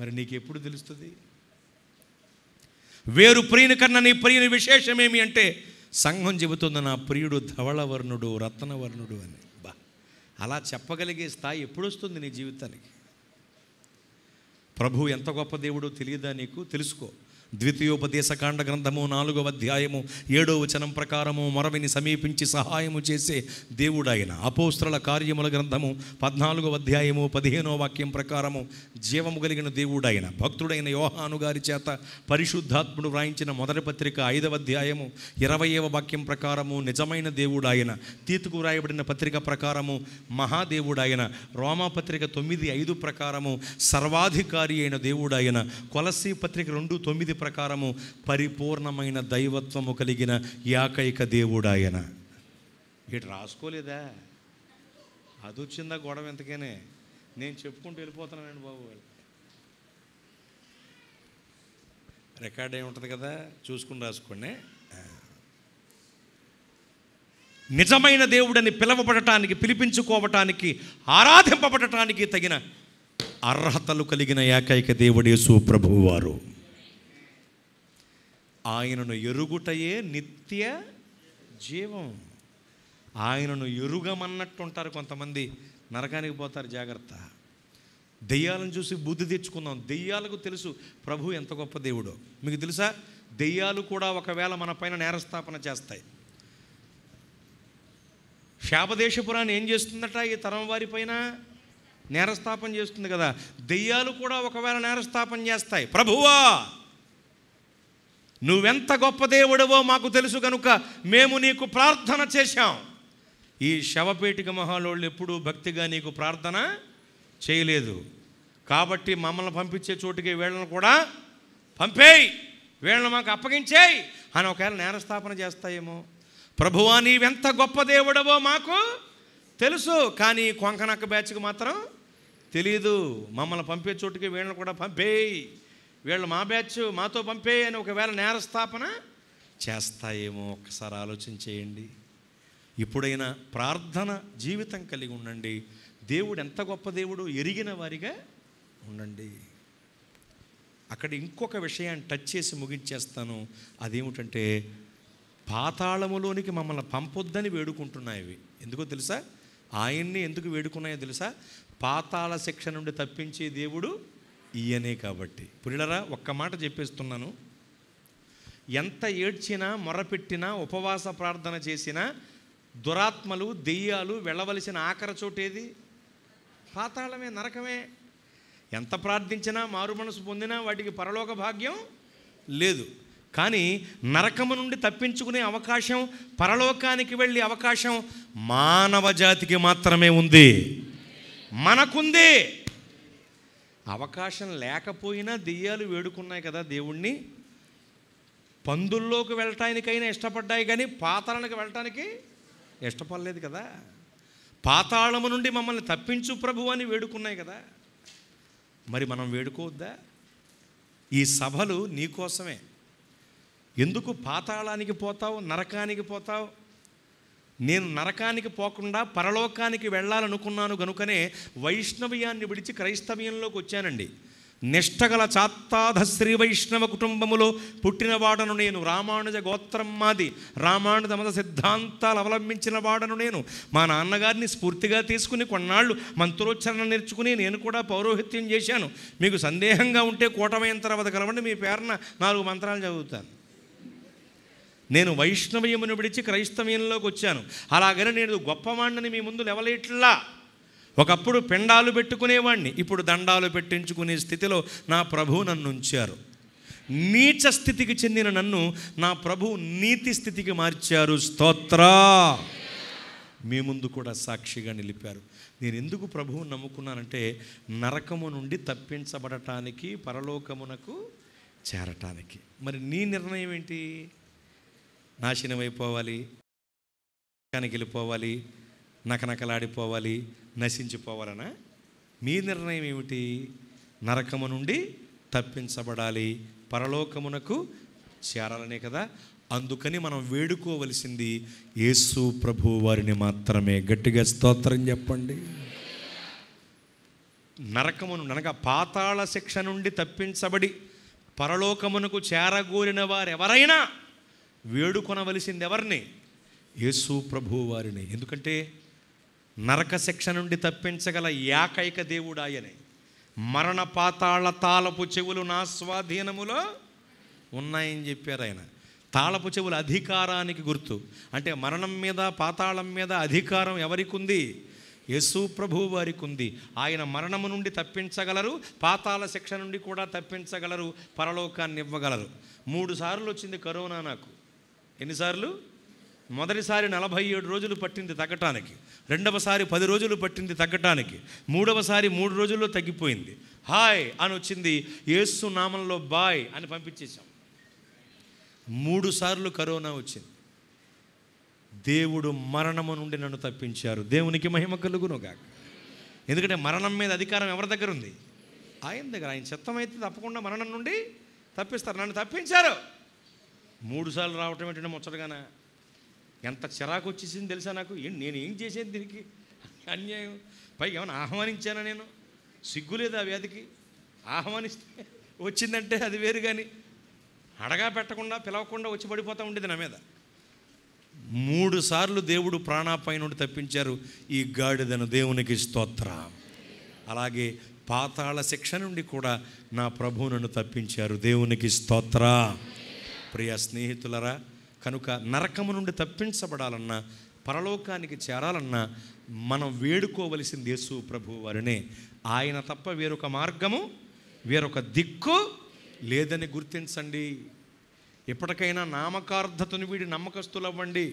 మరి నీకు ఎప్పుడు తెలుస్తుంది వేరు ప్రియుని కన్నా నీ ప్రియుని విశేషం ఏమి అంటే సంఘం చెబుతుంది నా ప్రియుడు ధవళవర్ణుడు రత్నవర్ణుడు అని బా అలా చెప్పగలిగే స్థాయి ఎప్పుడు వస్తుంది నీ జీవితానికి ప్రభు ఎంత గొప్ప దేవుడో తెలియదా నీకు తెలుసుకో ద్వితీయోపదేశకాండ గ్రంథము నాలుగవ అధ్యాయము ఏడవ వచనం ప్రకారము మరవిని సమీపించి సహాయము చేసే దేవుడాయన అపోస్త్రల కార్యముల గ్రంథము పద్నాలుగవ అధ్యాయము పదిహేనో వాక్యం ప్రకారము జీవము కలిగిన దేవుడాయన భక్తుడైన యోహాను గారి చేత పరిశుద్ధాత్ముడు వ్రాయించిన మొదటి పత్రిక ఐదవ అధ్యాయము ఇరవయవ వాక్యం ప్రకారము నిజమైన దేవుడాయన తీతుకు వ్రాయబడిన పత్రిక ప్రకారము మహాదేవుడాయన రోమాపత్రిక తొమ్మిది ఐదు ప్రకారము సర్వాధికారి అయిన దేవుడాయన కొలసీ పత్రిక రెండు తొమ్మిది ప్రకారము పరిపూర్ణమైన దైవత్వము కలిగిన ఏకైక దేవుడు ఆయన ఇటు రాసుకోలేదా అది వచ్చిందా గొడవ ఎంతకనే నేను చెప్పుకుంటూ వెళ్ళిపోతున్నానండి బాబు రికార్డ్ అయి ఉంటుంది కదా చూసుకుని రాసుకోండి నిజమైన దేవుడని పిలవబడటానికి పిలిపించుకోవటానికి ఆరాధింపబడటానికి తగిన అర్హతలు కలిగిన ఏకైక దేవుడే ప్రభువు వారు ఆయనను ఎరుగుటయే నిత్య జీవం ఆయనను ఎరుగమన్నట్టు ఉంటారు కొంతమంది నరకానికి పోతారు జాగ్రత్త దెయ్యాలను చూసి బుద్ధి తెచ్చుకుందాం దెయ్యాలకు తెలుసు ప్రభు ఎంత గొప్ప దేవుడు మీకు తెలుసా దెయ్యాలు కూడా ఒకవేళ మన పైన నేరస్థాపన చేస్తాయి శాపదేశపురాన్ని ఏం చేస్తుందట ఈ తరం పైన నేరస్థాపన చేస్తుంది కదా దెయ్యాలు కూడా ఒకవేళ నేరస్థాపన చేస్తాయి ప్రభువా నువ్వెంత గొప్ప దేవుడవో మాకు తెలుసు కనుక మేము నీకు ప్రార్థన చేశాం ఈ శవపేటిక మహాలోళ్ళు ఎప్పుడూ భక్తిగా నీకు ప్రార్థన చేయలేదు కాబట్టి మమ్మల్ని పంపించే చోటుకి వీళ్ళను కూడా పంపేయి వీళ్ళని మాకు అప్పగించేయి అని ఒకవేళ నేరస్థాపన చేస్తాయేమో ప్రభువా నీవెంత గొప్ప దేవుడవో మాకు తెలుసు కానీ కొంకనక్క బ్యాచ్కి మాత్రం తెలీదు మమ్మల్ని పంపే చోటుకి వీళ్ళని కూడా పంపేయి వీళ్ళు మా బ్యాచ్ మాతో పంపే అని ఒకవేళ నేరస్థాపన చేస్తాయేమో ఒక్కసారి ఆలోచన చేయండి ఇప్పుడైనా ప్రార్థన జీవితం కలిగి ఉండండి దేవుడు ఎంత గొప్ప దేవుడు ఎరిగిన వారిగా ఉండండి అక్కడ ఇంకొక విషయాన్ని టచ్ చేసి ముగించేస్తాను అదేమిటంటే పాతాళములోనికి మమ్మల్ని పంపొద్దని వేడుకుంటున్నాయి ఎందుకో తెలుసా ఆయన్ని ఎందుకు వేడుకున్నాయో తెలుసా పాతాళ శిక్ష నుండి తప్పించే దేవుడు ఈయనే కాబట్టి పురిలరా ఒక్క మాట చెప్పేస్తున్నాను ఎంత ఏడ్చినా మొరపెట్టినా ఉపవాస ప్రార్థన చేసినా దురాత్మలు దెయ్యాలు వెళ్ళవలసిన ఆఖర చోటేది పాతాళమే నరకమే ఎంత ప్రార్థించినా మారు మనసు పొందినా వాటికి పరలోక భాగ్యం లేదు కానీ నరకము నుండి తప్పించుకునే అవకాశం పరలోకానికి వెళ్ళే అవకాశం మానవ జాతికి మాత్రమే ఉంది మనకుంది అవకాశం లేకపోయినా దెయ్యాలు వేడుకున్నాయి కదా దేవుణ్ణి పందుల్లోకి వెళ్ళటానికైనా ఇష్టపడ్డాయి కానీ పాతాళానికి వెళ్ళటానికి ఇష్టపడలేదు కదా పాతాళము నుండి మమ్మల్ని తప్పించు ప్రభు అని వేడుకున్నాయి కదా మరి మనం వేడుకోవద్దా ఈ సభలు నీకోసమే ఎందుకు పాతాళానికి పోతావు నరకానికి పోతావు నేను నరకానికి పోకుండా పరలోకానికి వెళ్ళాలనుకున్నాను గనుకనే వైష్ణవ్యాన్ని విడిచి క్రైస్తవ్యంలోకి వచ్చానండి నిష్టగల చాత్తాధ శ్రీ వైష్ణవ కుటుంబములో పుట్టినవాడను నేను రామానుజ గోత్రం మాది రామానుజ మత సిద్ధాంతాలు అవలంబించిన వాడను నేను మా నాన్నగారిని స్ఫూర్తిగా తీసుకుని కొన్నాళ్ళు మంత్రోచ్చరణ నేర్చుకుని నేను కూడా పౌరోహిత్యం చేశాను మీకు సందేహంగా ఉంటే కూటమైన తర్వాత కలవండి మీ పేరున నాలుగు మంత్రాలు చదువుతాను నేను వైష్ణవీయమును విడిచి క్రైస్తవీయంలోకి వచ్చాను అలాగని నేను గొప్పవాణ్ణని మీ ముందు లెవలేట్లా ఒకప్పుడు పెండాలు పెట్టుకునేవాణ్ణి ఇప్పుడు దండాలు పెట్టించుకునే స్థితిలో నా ప్రభువు నన్ను ఉంచారు నీచ స్థితికి చెందిన నన్ను నా ప్రభు నీతి స్థితికి మార్చారు స్తోత్రా మీ ముందు కూడా సాక్షిగా నిలిపారు నేను ఎందుకు ప్రభువు నమ్ముకున్నానంటే నరకము నుండి తప్పించబడటానికి పరలోకమునకు చేరటానికి మరి నీ నిర్ణయం ఏంటి నాశనం అయిపోవాలి కనికిలిపోవాలి నకనకలాడిపోవాలి నశించిపోవాలనా మీ నిర్ణయం ఏమిటి నరకము నుండి తప్పించబడాలి పరలోకమునకు చేరాలనే కదా అందుకని మనం వేడుకోవలసింది యేసు ప్రభు వారిని మాత్రమే గట్టిగా స్తోత్రం చెప్పండి నరకమును అనగా పాతాళ శిక్ష నుండి తప్పించబడి పరలోకమునకు చేరగూరిన వారెవరైనా వేడుకొనవలసింది ఎవరిని యేసు ప్రభు వారిని ఎందుకంటే నరక శిక్ష నుండి తప్పించగల ఏకైక దేవుడు ఆయనే మరణ పాతాళ తాళపు చెవులు నా స్వాధీనములో ఉన్నాయని చెప్పారు ఆయన తాళపు చెవుల అధికారానికి గుర్తు అంటే మరణం మీద పాతాళం మీద అధికారం ఎవరికి ఉంది యేసు ప్రభు వారికి ఉంది ఆయన మరణము నుండి తప్పించగలరు పాతాళ శిక్ష నుండి కూడా తప్పించగలరు పరలోకాన్ని ఇవ్వగలరు మూడు సార్లు వచ్చింది కరోనా నాకు ఎన్నిసార్లు మొదటిసారి నలభై ఏడు రోజులు పట్టింది తగ్గటానికి రెండవసారి పది రోజులు పట్టింది తగ్గటానికి మూడవసారి మూడు రోజుల్లో తగ్గిపోయింది హాయ్ అని వచ్చింది ఏసు నామంలో బాయ్ అని పంపించేశాం మూడు సార్లు కరోనా వచ్చింది దేవుడు మరణము నుండి నన్ను తప్పించారు దేవునికి మహిమ కలుగును కాక ఎందుకంటే మరణం మీద అధికారం ఎవరి దగ్గర ఉంది ఆయన దగ్గర ఆయన చిత్తమైతే తప్పకుండా మరణం నుండి తప్పిస్తారు నన్ను తప్పించారు మూడుసార్లు రావటం ఏంటంటే ముచ్చటగానా ఎంత చిరాకు వచ్చేసింది తెలుసా నాకు నేను ఏం చేసేది దీనికి అన్యాయం పైగా ఏమైనా ఆహ్వానించానా నేను సిగ్గులేదు ఆ వ్యాధికి ఆహ్వానిస్తే వచ్చిందంటే అది వేరు కానీ అడగా పెట్టకుండా పిలవకుండా వచ్చి పడిపోతూ ఉండేది నా మీద మూడు సార్లు దేవుడు ప్రాణాపాయ నుండి తప్పించారు ఈ గాడిదను దేవునికి స్తోత్ర అలాగే పాతాళ శిక్ష నుండి కూడా నా ప్రభువు నన్ను తప్పించారు దేవునికి స్తోత్ర ప్రియ స్నేహితులరా కనుక నరకము నుండి తప్పించబడాలన్నా పరలోకానికి చేరాలన్నా మనం వేడుకోవలసింది యేసు ప్రభు వారినే ఆయన తప్ప వేరొక మార్గము వేరొక దిక్కు లేదని గుర్తించండి ఎప్పటికైనా నామకార్థతను వీడి నమ్మకస్తులవ్వండి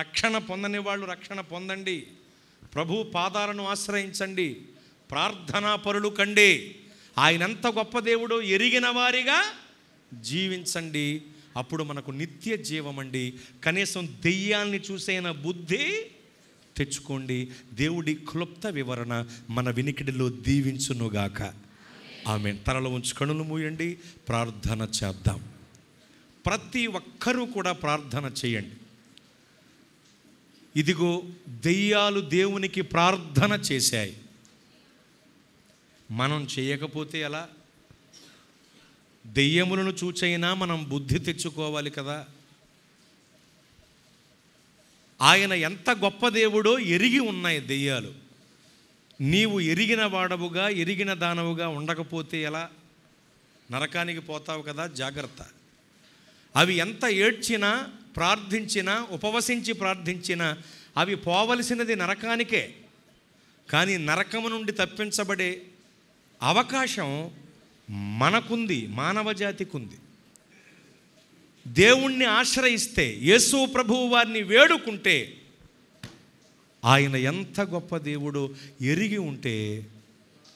రక్షణ పొందని వాళ్ళు రక్షణ పొందండి ప్రభు పాదాలను ఆశ్రయించండి ప్రార్థనా పరులు కండి ఆయనంత గొప్ప దేవుడు ఎరిగిన వారిగా జీవించండి అప్పుడు మనకు నిత్య జీవం అండి కనీసం దెయ్యాల్ని చూసైన బుద్ధి తెచ్చుకోండి దేవుడి క్లుప్త వివరణ మన వినికిడిలో దీవించునుగాక ఆమె తనలో ఉంచి కణులు మూయండి ప్రార్థన చేద్దాం ప్రతి ఒక్కరూ కూడా ప్రార్థన చేయండి ఇదిగో దెయ్యాలు దేవునికి ప్రార్థన చేశాయి మనం చేయకపోతే ఎలా దెయ్యములను చూచైనా మనం బుద్ధి తెచ్చుకోవాలి కదా ఆయన ఎంత గొప్ప దేవుడో ఎరిగి ఉన్నాయి దెయ్యాలు నీవు ఎరిగిన వాడవుగా ఎరిగిన దానవుగా ఉండకపోతే ఎలా నరకానికి పోతావు కదా జాగ్రత్త అవి ఎంత ఏడ్చినా ప్రార్థించినా ఉపవసించి ప్రార్థించినా అవి పోవలసినది నరకానికే కానీ నరకము నుండి తప్పించబడే అవకాశం మనకుంది మానవ జాతికి ఉంది దేవుణ్ణి ఆశ్రయిస్తే యేసు ప్రభువు వారిని వేడుకుంటే ఆయన ఎంత గొప్ప దేవుడు ఎరిగి ఉంటే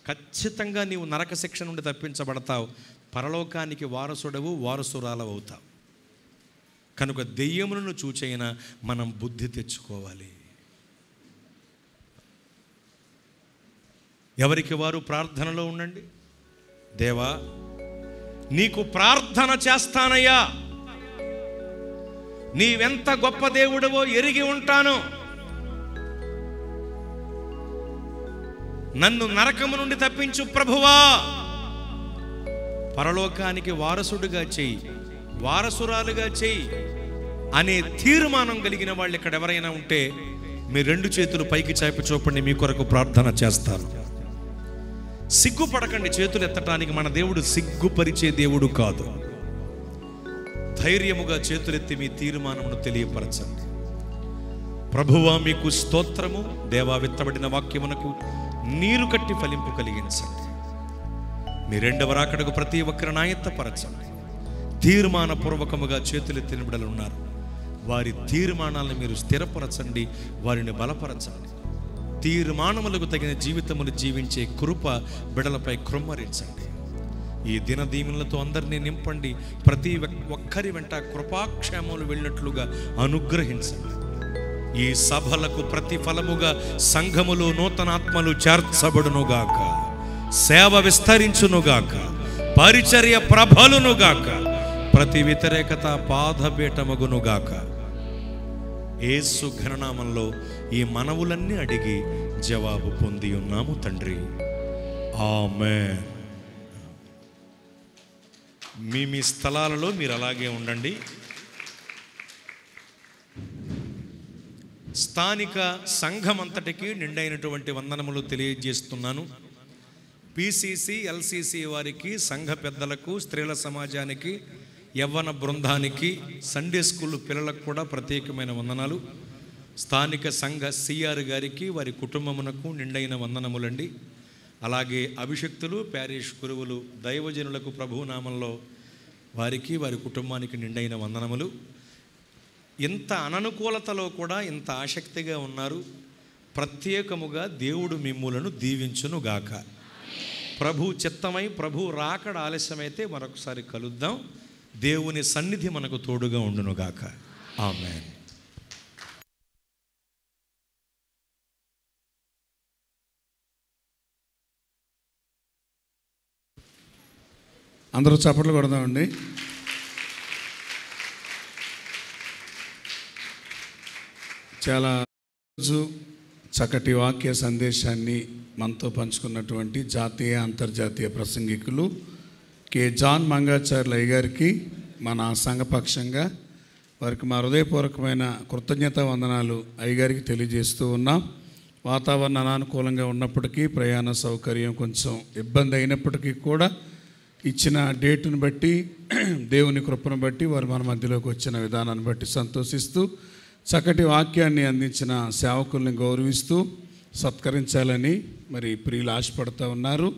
ఖచ్చితంగా నీవు నరక శిక్ష నుండి తప్పించబడతావు పరలోకానికి వారసుడవు వారసురాలవు అవుతావు కనుక దెయ్యములను చూచైనా మనం బుద్ధి తెచ్చుకోవాలి ఎవరికి వారు ప్రార్థనలో ఉండండి దేవా నీకు ప్రార్థన చేస్తానయ్యా నీవెంత గొప్ప దేవుడవో ఎరిగి ఉంటాను నన్ను నరకము నుండి తప్పించు ప్రభువా పరలోకానికి వారసుడుగా చెయ్యి వారసురాలుగా చెయ్యి అనే తీర్మానం కలిగిన వాళ్ళు ఇక్కడ ఎవరైనా ఉంటే మీ రెండు చేతులు పైకి చేప చూపండి మీ కొరకు ప్రార్థన చేస్తారు సిగ్గుపడకండి చేతులు ఎత్తటానికి మన దేవుడు సిగ్గుపరిచే దేవుడు కాదు ధైర్యముగా చేతులెత్తి మీ తీర్మానమును తెలియపరచండి ప్రభువా మీకు స్తోత్రము దేవా విత్తబడిన వాక్యమునకు నీరు కట్టి ఫలింపు కలిగించండి మీ రెండవ రాకడకు ప్రతి ఒక్కరిని ఆయత్తపరచండి తీర్మానపూర్వకముగా చేతులెత్తిన బిడలు ఉన్నారు వారి తీర్మానాలను మీరు స్థిరపరచండి వారిని బలపరచండి తీర్మానములకు తగిన జీవితములు జీవించే కృప బిడలపై కృమ్మరించండి ఈ దినదీములతో అందరినీ నింపండి ప్రతి ఒక్కరి వెంట కృపాక్షేమములు వెళ్ళినట్లుగా అనుగ్రహించండి ఈ సభలకు ప్రతిఫలముగా సంఘములు నూతనాత్మలు చేర్చబడునుగాక సేవ విస్తరించునుగాక పరిచర్య ప్రభలునుగాక ప్రతి వ్యతిరేకత పాదపీఠమగునుగాక ఏసు ఘననామంలో ఈ మనవులన్నీ అడిగి జవాబు పొంది ఉన్నాము తండ్రి ఆమె మీ మీ స్థలాలలో మీరు అలాగే ఉండండి స్థానిక సంఘం అంతటికి నిండైనటువంటి వందనములు తెలియజేస్తున్నాను పిసిసి ఎల్సిసి వారికి సంఘ పెద్దలకు స్త్రీల సమాజానికి యవ్వన బృందానికి సండే స్కూల్ పిల్లలకు కూడా ప్రత్యేకమైన వందనాలు స్థానిక సంఘ సిఆర్ గారికి వారి కుటుంబమునకు నిండైన వందనములండి అలాగే అభిషక్తులు ప్యారిష్ గురువులు దైవజనులకు ప్రభునామంలో వారికి వారి కుటుంబానికి నిండైన వందనములు ఇంత అననుకూలతలో కూడా ఇంత ఆసక్తిగా ఉన్నారు ప్రత్యేకముగా దేవుడు మిమ్ములను దీవించునుగాక ప్రభు చిత్తమై ప్రభు రాకడ ఆలస్యమైతే మరొకసారి కలుద్దాం దేవుని సన్నిధి మనకు తోడుగా ఉండునుగాక ఆమెన్ అందరూ చప్పట్లు కొడదామండి చాలా రోజు చక్కటి వాక్య సందేశాన్ని మనతో పంచుకున్నటువంటి జాతీయ అంతర్జాతీయ ప్రసంగికులు కే జాన్ మంగాచార్యులు అయ్య గారికి మన సంఘపక్షంగా వారికి మా హృదయపూర్వకమైన కృతజ్ఞత వందనాలు అయ్యగారికి తెలియజేస్తూ ఉన్నాం వాతావరణం అనానుకూలంగా ఉన్నప్పటికీ ప్రయాణ సౌకర్యం కొంచెం ఇబ్బంది అయినప్పటికీ కూడా ఇచ్చిన డేటును బట్టి దేవుని కృపను బట్టి వారు మన మధ్యలోకి వచ్చిన విధానాన్ని బట్టి సంతోషిస్తూ చక్కటి వాక్యాన్ని అందించిన సేవకుల్ని గౌరవిస్తూ సత్కరించాలని మరి ప్రియులు ఆశపడుతూ ఉన్నారు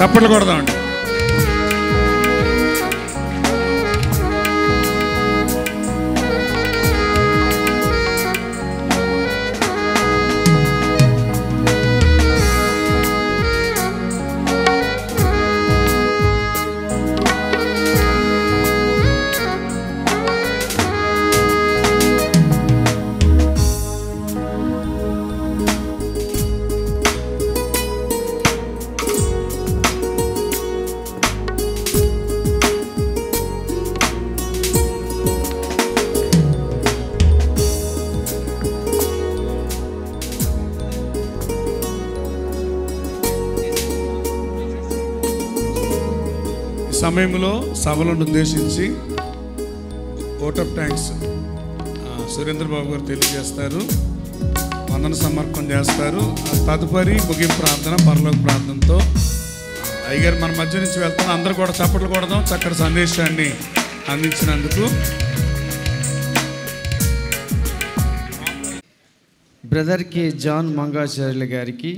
చప్పట్లు కొడదామండి సభలను ఉద్దేశించి ఓట్ ఆఫ్ థ్యాంక్స్ సురేంద్రబాబు గారు తెలియజేస్తారు వందన సమర్పణ చేస్తారు తదుపరి ముగింపు ప్రార్థన పరలోక ప్రార్థనతో అయ్యగారు మన మధ్య నుంచి వెళ్తున్నాం అందరూ కూడా చప్పట్లు కొడదాం చక్కటి సందేశాన్ని అందించినందుకు బ్రదర్ కె జాన్ మంగాచార్యుల గారికి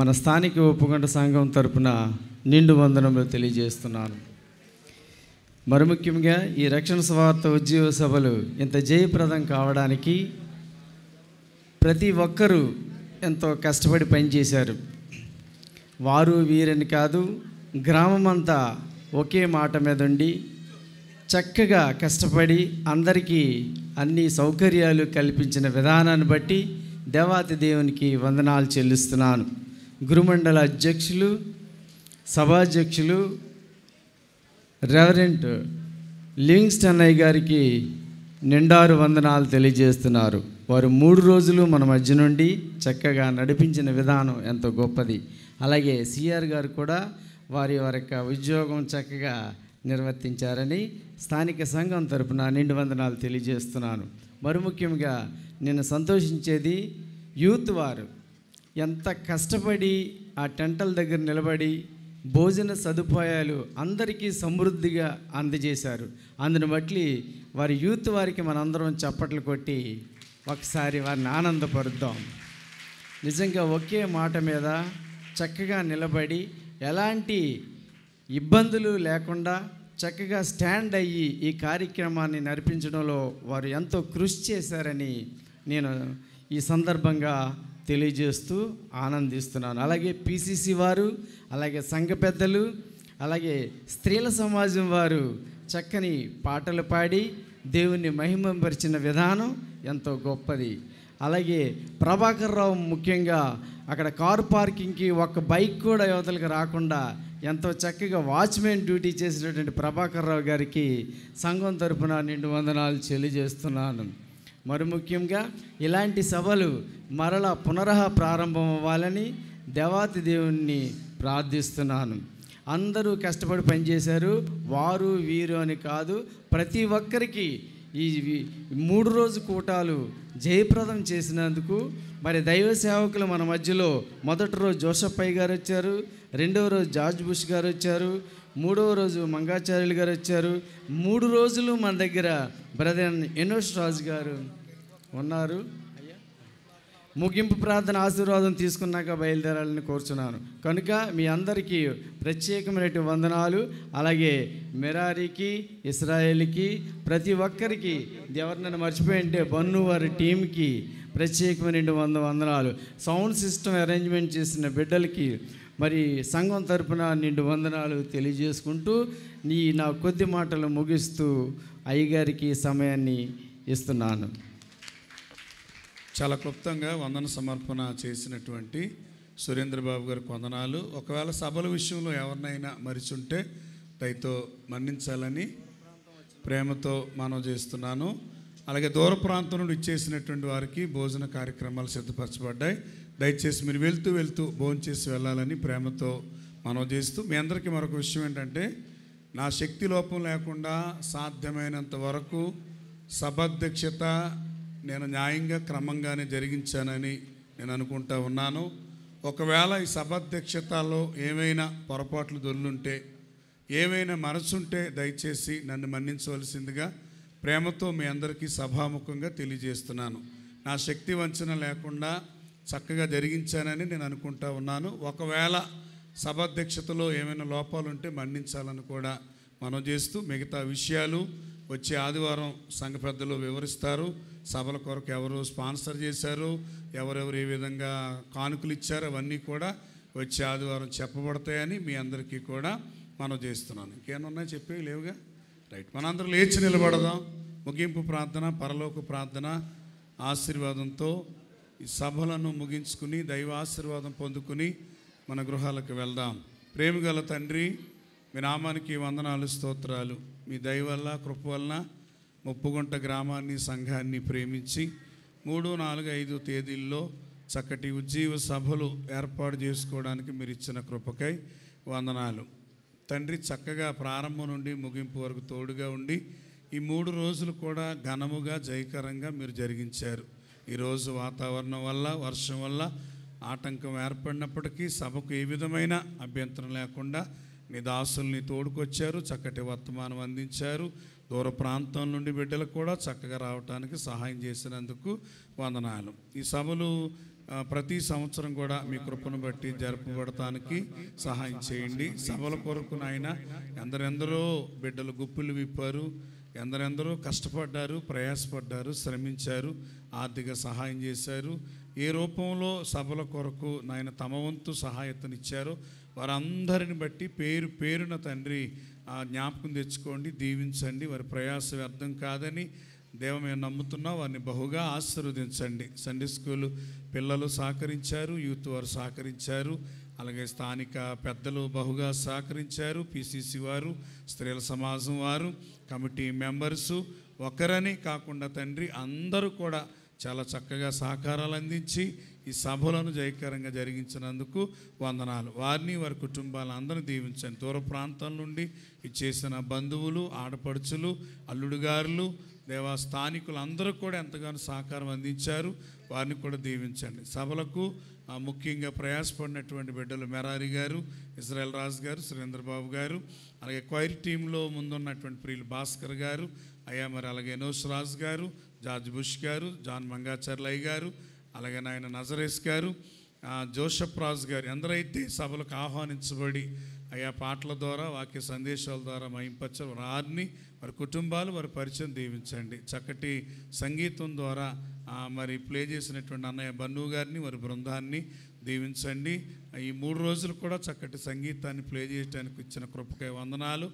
మన స్థానిక ఒప్పుగంట సంఘం తరపున నిండు వందనములు తెలియజేస్తున్నాను మరి ముఖ్యంగా ఈ రక్షణ స్వార్థ ఉద్యోగ సభలు ఇంత జయప్రదం కావడానికి ప్రతి ఒక్కరూ ఎంతో కష్టపడి పనిచేశారు వారు వీరని కాదు గ్రామమంతా ఒకే మాట మీద ఉండి చక్కగా కష్టపడి అందరికీ అన్ని సౌకర్యాలు కల్పించిన విధానాన్ని బట్టి దేవాతి దేవునికి వందనాలు చెల్లిస్తున్నాను గురుమండల అధ్యక్షులు సభాధ్యక్షులు రెవరెంట్ లివింగ్స్టన్ అయ్య గారికి నిండారు వందనాలు తెలియజేస్తున్నారు వారు మూడు రోజులు మన మధ్య నుండి చక్కగా నడిపించిన విధానం ఎంతో గొప్పది అలాగే సిఆర్ గారు కూడా వారి వారి యొక్క ఉద్యోగం చక్కగా నిర్వర్తించారని స్థానిక సంఘం తరపున నిండు వందనాలు తెలియజేస్తున్నాను మరి ముఖ్యంగా నేను సంతోషించేది యూత్ వారు ఎంత కష్టపడి ఆ టెంటల దగ్గర నిలబడి భోజన సదుపాయాలు అందరికీ సమృద్ధిగా అందజేశారు అందుని బట్టి వారి యూత్ వారికి మనందరం చప్పట్లు కొట్టి ఒకసారి వారిని ఆనందపరుద్దాం నిజంగా ఒకే మాట మీద చక్కగా నిలబడి ఎలాంటి ఇబ్బందులు లేకుండా చక్కగా స్టాండ్ అయ్యి ఈ కార్యక్రమాన్ని నడిపించడంలో వారు ఎంతో కృషి చేశారని నేను ఈ సందర్భంగా తెలియజేస్తూ ఆనందిస్తున్నాను అలాగే పిసిసి వారు అలాగే సంఘ పెద్దలు అలాగే స్త్రీల సమాజం వారు చక్కని పాటలు పాడి దేవుణ్ణి మహిమపరిచిన విధానం ఎంతో గొప్పది అలాగే ప్రభాకర్ రావు ముఖ్యంగా అక్కడ కారు పార్కింగ్కి ఒక్క బైక్ కూడా యువతలకు రాకుండా ఎంతో చక్కగా వాచ్మెన్ డ్యూటీ చేసినటువంటి ప్రభాకర్ రావు గారికి సంఘం తరపున నిండు వందనాలు చెల్లి చేస్తున్నాను మరి ముఖ్యంగా ఇలాంటి సభలు మరలా పునరహ ప్రారంభం అవ్వాలని దేవాతి దేవుణ్ణి ప్రార్థిస్తున్నాను అందరూ కష్టపడి పనిచేశారు వారు వీరు అని కాదు ప్రతి ఒక్కరికి ఈ మూడు రోజు కూటాలు జయప్రదం చేసినందుకు మరి దైవ సేవకులు మన మధ్యలో మొదటి రోజు జోసఫ్ పై గారు వచ్చారు రెండవ రోజు జార్జ్ బుష్ గారు వచ్చారు మూడవ రోజు మంగాచార్యులు గారు వచ్చారు మూడు రోజులు మన దగ్గర బ్రదర్ ఎనోష్ రాజు గారు ఉన్నారు ముగింపు ప్రార్థన ఆశీర్వాదం తీసుకున్నాక బయలుదేరాలని కోరుచున్నాను కనుక మీ అందరికీ ప్రత్యేకమైనటువంటి వందనాలు అలాగే మెరారికి ఇస్రాయేల్కి ప్రతి ఒక్కరికి ఎవరినైనా మర్చిపోయింటే బన్ను వారి టీంకి ప్రత్యేకమైన వంద వందనాలు సౌండ్ సిస్టమ్ అరేంజ్మెంట్ చేసిన బిడ్డలకి మరి సంఘం తరపున నిండు వందనాలు తెలియజేసుకుంటూ నీ నా కొద్ది మాటలు ముగిస్తూ అయ్యగారికి సమయాన్ని ఇస్తున్నాను చాలా క్లుప్తంగా వందన సమర్పణ చేసినటువంటి సురేంద్రబాబు గారికి వందనాలు ఒకవేళ సభల విషయంలో ఎవరినైనా మరిచుంటే దయతో మన్నించాలని ప్రేమతో మనం చేస్తున్నాను అలాగే దూర ప్రాంతం నుండి ఇచ్చేసినటువంటి వారికి భోజన కార్యక్రమాలు సిద్ధపరచబడ్డాయి దయచేసి మీరు వెళ్తూ వెళ్తూ భోజనం చేసి వెళ్ళాలని ప్రేమతో మనం చేస్తూ మీ అందరికీ మరొక విషయం ఏంటంటే నా శక్తి లోపం లేకుండా సాధ్యమైనంత వరకు సభాధ్యక్షత నేను న్యాయంగా క్రమంగానే జరిగించానని నేను అనుకుంటా ఉన్నాను ఒకవేళ ఈ సభాధ్యక్షతలో ఏమైనా పొరపాట్లు దొల్లుంటే ఏమైనా మనసుంటే దయచేసి నన్ను మన్నించవలసిందిగా ప్రేమతో మీ అందరికీ సభాముఖంగా తెలియజేస్తున్నాను నా శక్తి వంచన లేకుండా చక్కగా జరిగించానని నేను అనుకుంటా ఉన్నాను ఒకవేళ సభాధ్యక్షతలో ఏమైనా లోపాలు ఉంటే మన్నించాలని కూడా మనం చేస్తూ మిగతా విషయాలు వచ్చే ఆదివారం సంఘ పెద్దలు వివరిస్తారు సభల కొరకు ఎవరు స్పాన్సర్ చేశారు ఎవరెవరు ఏ విధంగా కానుకలు ఇచ్చారు అవన్నీ కూడా వచ్చే ఆదివారం చెప్పబడతాయని మీ అందరికీ కూడా మనం చేస్తున్నాను ఇంకేమన్నాయి చెప్పేవి లేవుగా రైట్ మనందరూ లేచి నిలబడదాం ముగింపు ప్రార్థన పరలోక ప్రార్థన ఆశీర్వాదంతో ఈ సభలను ముగించుకుని దైవాశీర్వాదం పొందుకుని మన గృహాలకు వెళ్దాం ప్రేమగల తండ్రి మీ నామానికి వందనాలు స్తోత్రాలు మీ దయ వల్ల కృప వలన ముప్పుగుంట గ్రామాన్ని సంఘాన్ని ప్రేమించి మూడు నాలుగు ఐదు తేదీల్లో చక్కటి ఉజ్జీవ సభలు ఏర్పాటు చేసుకోవడానికి మీరు ఇచ్చిన కృపకై వందనాలు తండ్రి చక్కగా ప్రారంభం నుండి ముగింపు వరకు తోడుగా ఉండి ఈ మూడు రోజులు కూడా ఘనముగా జయకరంగా మీరు జరిగించారు ఈరోజు వాతావరణం వల్ల వర్షం వల్ల ఆటంకం ఏర్పడినప్పటికీ సభకు ఏ విధమైన అభ్యంతరం లేకుండా నీ దాసుల్ని తోడుకొచ్చారు చక్కటి వర్తమానం అందించారు దూర ప్రాంతం నుండి బిడ్డలు కూడా చక్కగా రావడానికి సహాయం చేసినందుకు వందనాలు ఈ సభలు ప్రతి సంవత్సరం కూడా మీ కృపను బట్టి జరపబడటానికి సహాయం చేయండి సభల కొరకు నాయన ఎందరెందరో బిడ్డలు గుప్పులు విప్పారు ఎందరెందరో కష్టపడ్డారు ప్రయాసపడ్డారు శ్రమించారు ఆర్థిక సహాయం చేశారు ఏ రూపంలో సభల కొరకు నాయన తమ వంతు సహాయతనిచ్చారు వారందరిని బట్టి పేరు పేరున తండ్రి ఆ జ్ఞాపకం తెచ్చుకోండి దీవించండి వారి ప్రయాస వ్యర్థం కాదని దేవ మేము నమ్ముతున్నాం వారిని బహుగా ఆశీర్వదించండి సండే స్కూల్ పిల్లలు సహకరించారు యూత్ వారు సహకరించారు అలాగే స్థానిక పెద్దలు బహుగా సహకరించారు పిసిసి వారు స్త్రీల సమాజం వారు కమిటీ మెంబర్సు ఒకరని కాకుండా తండ్రి అందరూ కూడా చాలా చక్కగా సహకారాలు అందించి ఈ సభలను జయకరంగా జరిగించినందుకు వందనాలు వారిని వారి కుటుంబాలను అందరూ దీవించండి దూర ప్రాంతాల నుండి ఇచ్చేసిన బంధువులు ఆడపడుచులు అల్లుడుగారులు దేవా స్థానికులు అందరూ కూడా ఎంతగానో సహకారం అందించారు వారిని కూడా దీవించండి సభలకు ముఖ్యంగా ప్రయాసపడినటువంటి బిడ్డలు మెరారి గారు ఇస్రాయల్ రాజు గారు సురేంద్రబాబు గారు అలాగే క్వైర్ టీంలో ముందున్నటువంటి ప్రియులు భాస్కర్ గారు అయ్యా మరి అలాగే ఎనోష్ రాజు గారు జార్జ్ బుష్ గారు జాన్ మంగాచర్లయ్య గారు అలాగే నాయన నజరేస్ గారు జోషప్ రాజు గారు ఎందరైతే సభలకు ఆహ్వానించబడి అయా పాటల ద్వారా వాక్య సందేశాల ద్వారా మహింపచ్చ వారిని వారి కుటుంబాలు వారి పరిచయం దీవించండి చక్కటి సంగీతం ద్వారా మరి ప్లే చేసినటువంటి అన్నయ్య బన్ను గారిని వారి బృందాన్ని దీవించండి ఈ మూడు రోజులు కూడా చక్కటి సంగీతాన్ని ప్లే చేయడానికి ఇచ్చిన కృపకై వందనాలు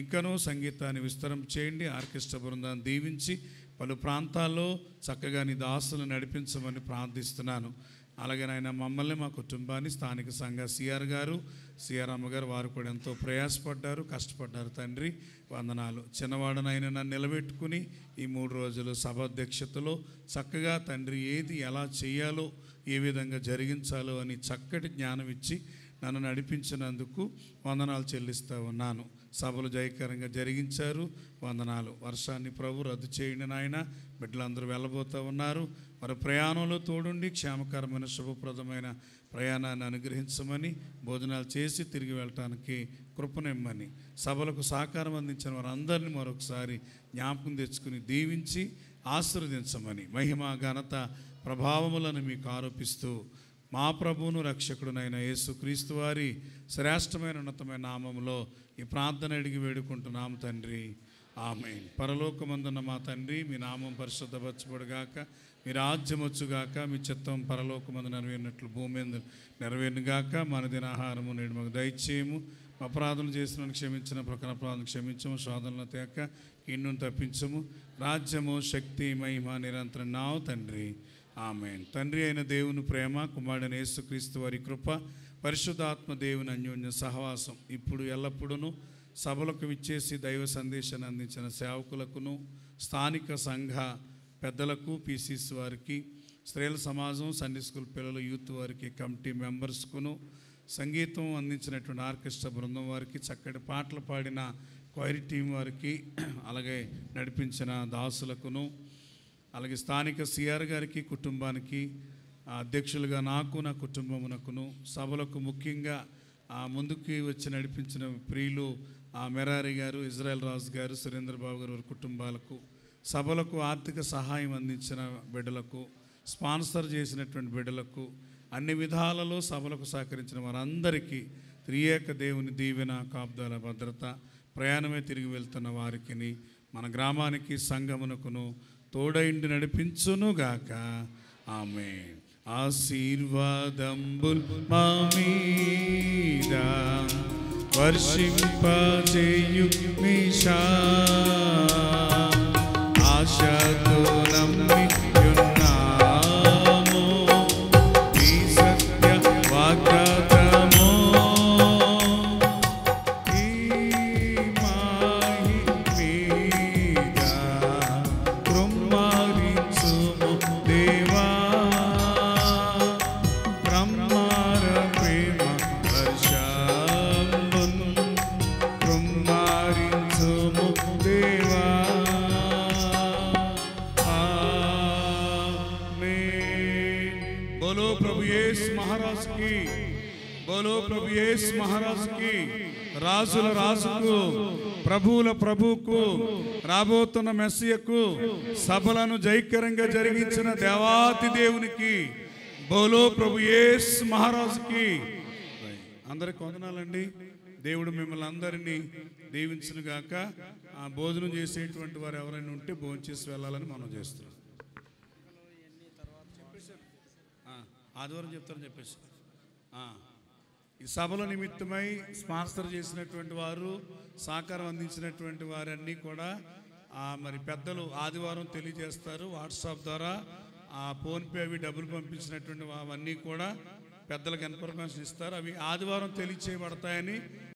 ఇంకనూ సంగీతాన్ని విస్తరం చేయండి ఆర్కెస్ట్రా బృందాన్ని దీవించి పలు ప్రాంతాల్లో చక్కగా నీ దాసులు నడిపించమని ప్రార్థిస్తున్నాను అలాగే నాయన మమ్మల్ని మా కుటుంబాన్ని స్థానిక సంఘ సిఆర్ గారు సిఆర్ అమ్మగారు వారు కూడా ఎంతో ప్రయాసపడ్డారు కష్టపడ్డారు తండ్రి వందనాలు చిన్నవాడనైన నన్ను నిలబెట్టుకుని ఈ మూడు రోజులు అధ్యక్షతలో చక్కగా తండ్రి ఏది ఎలా చేయాలో ఏ విధంగా జరిగించాలో అని చక్కటి జ్ఞానం ఇచ్చి నన్ను నడిపించినందుకు వందనాలు చెల్లిస్తూ ఉన్నాను సభలు జయకరంగా జరిగించారు వందనాలు వర్షాన్ని ప్రభు రద్దు చేయండి నాయన బిడ్డలందరూ వెళ్ళబోతూ ఉన్నారు మరి ప్రయాణంలో తోడుండి క్షేమకరమైన శుభప్రదమైన ప్రయాణాన్ని అనుగ్రహించమని భోజనాలు చేసి తిరిగి వెళ్ళటానికి కృపనిమ్మని సభలకు సహకారం అందించిన వారందరినీ మరొకసారి జ్ఞాపకం తెచ్చుకుని దీవించి ఆశీర్వదించమని మహిమా ఘనత ప్రభావములను మీకు ఆరోపిస్తూ మా ప్రభువును రక్షకుడునైన యేసుక్రీస్తు వారి శ్రేష్టమైన ఉన్నతమైన నామంలో ఈ ప్రార్థన అడిగి వేడుకుంటున్నాము తండ్రి ఆమె పరలోకమందున్న మా తండ్రి మీ నామం పరిశుద్ధపరచబడుగాక మీ రాజ్యం వచ్చుగాక మీ చిత్తం పరలోకమందు నెరవేరినట్లు భూమి నెరవేరుగాక మన దినాహారము నేడు మాకు దయచేయము అపరాధం చేసిన క్షమించిన ప్రకరణ అపరాధం క్షమించము శోధనలు తేక ఇండును తప్పించము రాజ్యము శక్తి మహిమ నిరంతరం నావు తండ్రి ఆమె తండ్రి అయిన దేవుని ప్రేమ కుమారుడు యేసుక్రీస్తు వారి కృప పరిశుద్ధాత్మ దేవుని అన్యోన్య సహవాసం ఇప్పుడు ఎల్లప్పుడూ సభలకు విచ్చేసి దైవ సందేశాన్ని అందించిన సేవకులకును స్థానిక సంఘ పెద్దలకు పీసీస్ వారికి స్త్రీల సమాజం సండే స్కూల్ పిల్లలు యూత్ వారికి కమిటీ మెంబర్స్కును సంగీతం అందించినటువంటి ఆర్కెస్ట్రా బృందం వారికి చక్కటి పాటలు పాడిన క్వైరీ టీం వారికి అలాగే నడిపించిన దాసులకును అలాగే స్థానిక సిఆర్ గారికి కుటుంబానికి అధ్యక్షులుగా నాకు నా కుటుంబమునకును సభలకు ముఖ్యంగా ముందుకి వచ్చి నడిపించిన ప్రియులు మెరారి గారు ఇజ్రాయల్ రాజు గారు సురేంద్రబాబు గారు కుటుంబాలకు సభలకు ఆర్థిక సహాయం అందించిన బిడ్డలకు స్పాన్సర్ చేసినటువంటి బిడ్డలకు అన్ని విధాలలో సభలకు సహకరించిన వారందరికీ త్రియేక దేవుని దీవెన కాపుదాల భద్రత ప్రయాణమే తిరిగి వెళ్తున్న వారికి మన గ్రామానికి సంఘమునకును తోడైండి నడిపించునుగాక ఆమె ఆశీర్వాదంబుల్ మా మీద వర్షింపజేయు మిషా ఆశతో రాజుల రాజుకు ప్రభువుల ప్రభువుకు రాబోతున్న మెస్సియకు సభలను జైకరంగా జరిగించిన దేవాతి దేవునికి బోలో ప్రభు ఏస్ మహారాజుకి అందరికి కొందనాలండి దేవుడు మిమ్మల్ని అందరినీ దీవించను గాక ఆ భోజనం చేసేటువంటి వారు ఎవరైనా ఉంటే భోజనం చేసి వెళ్ళాలని మనం చేస్తున్నాం ఆదివారం చెప్తారని చెప్పేసి ఈ సభల నిమిత్తమై స్పాన్సర్ చేసినటువంటి వారు సహకారం అందించినటువంటి వారన్నీ కూడా మరి పెద్దలు ఆదివారం తెలియజేస్తారు వాట్సాప్ ద్వారా ఆ ఫోన్పే అవి డబ్బులు పంపించినటువంటి అవన్నీ కూడా పెద్దలకు ఇన్ఫర్మేషన్ ఇస్తారు అవి ఆదివారం తెలియచేయబడతాయని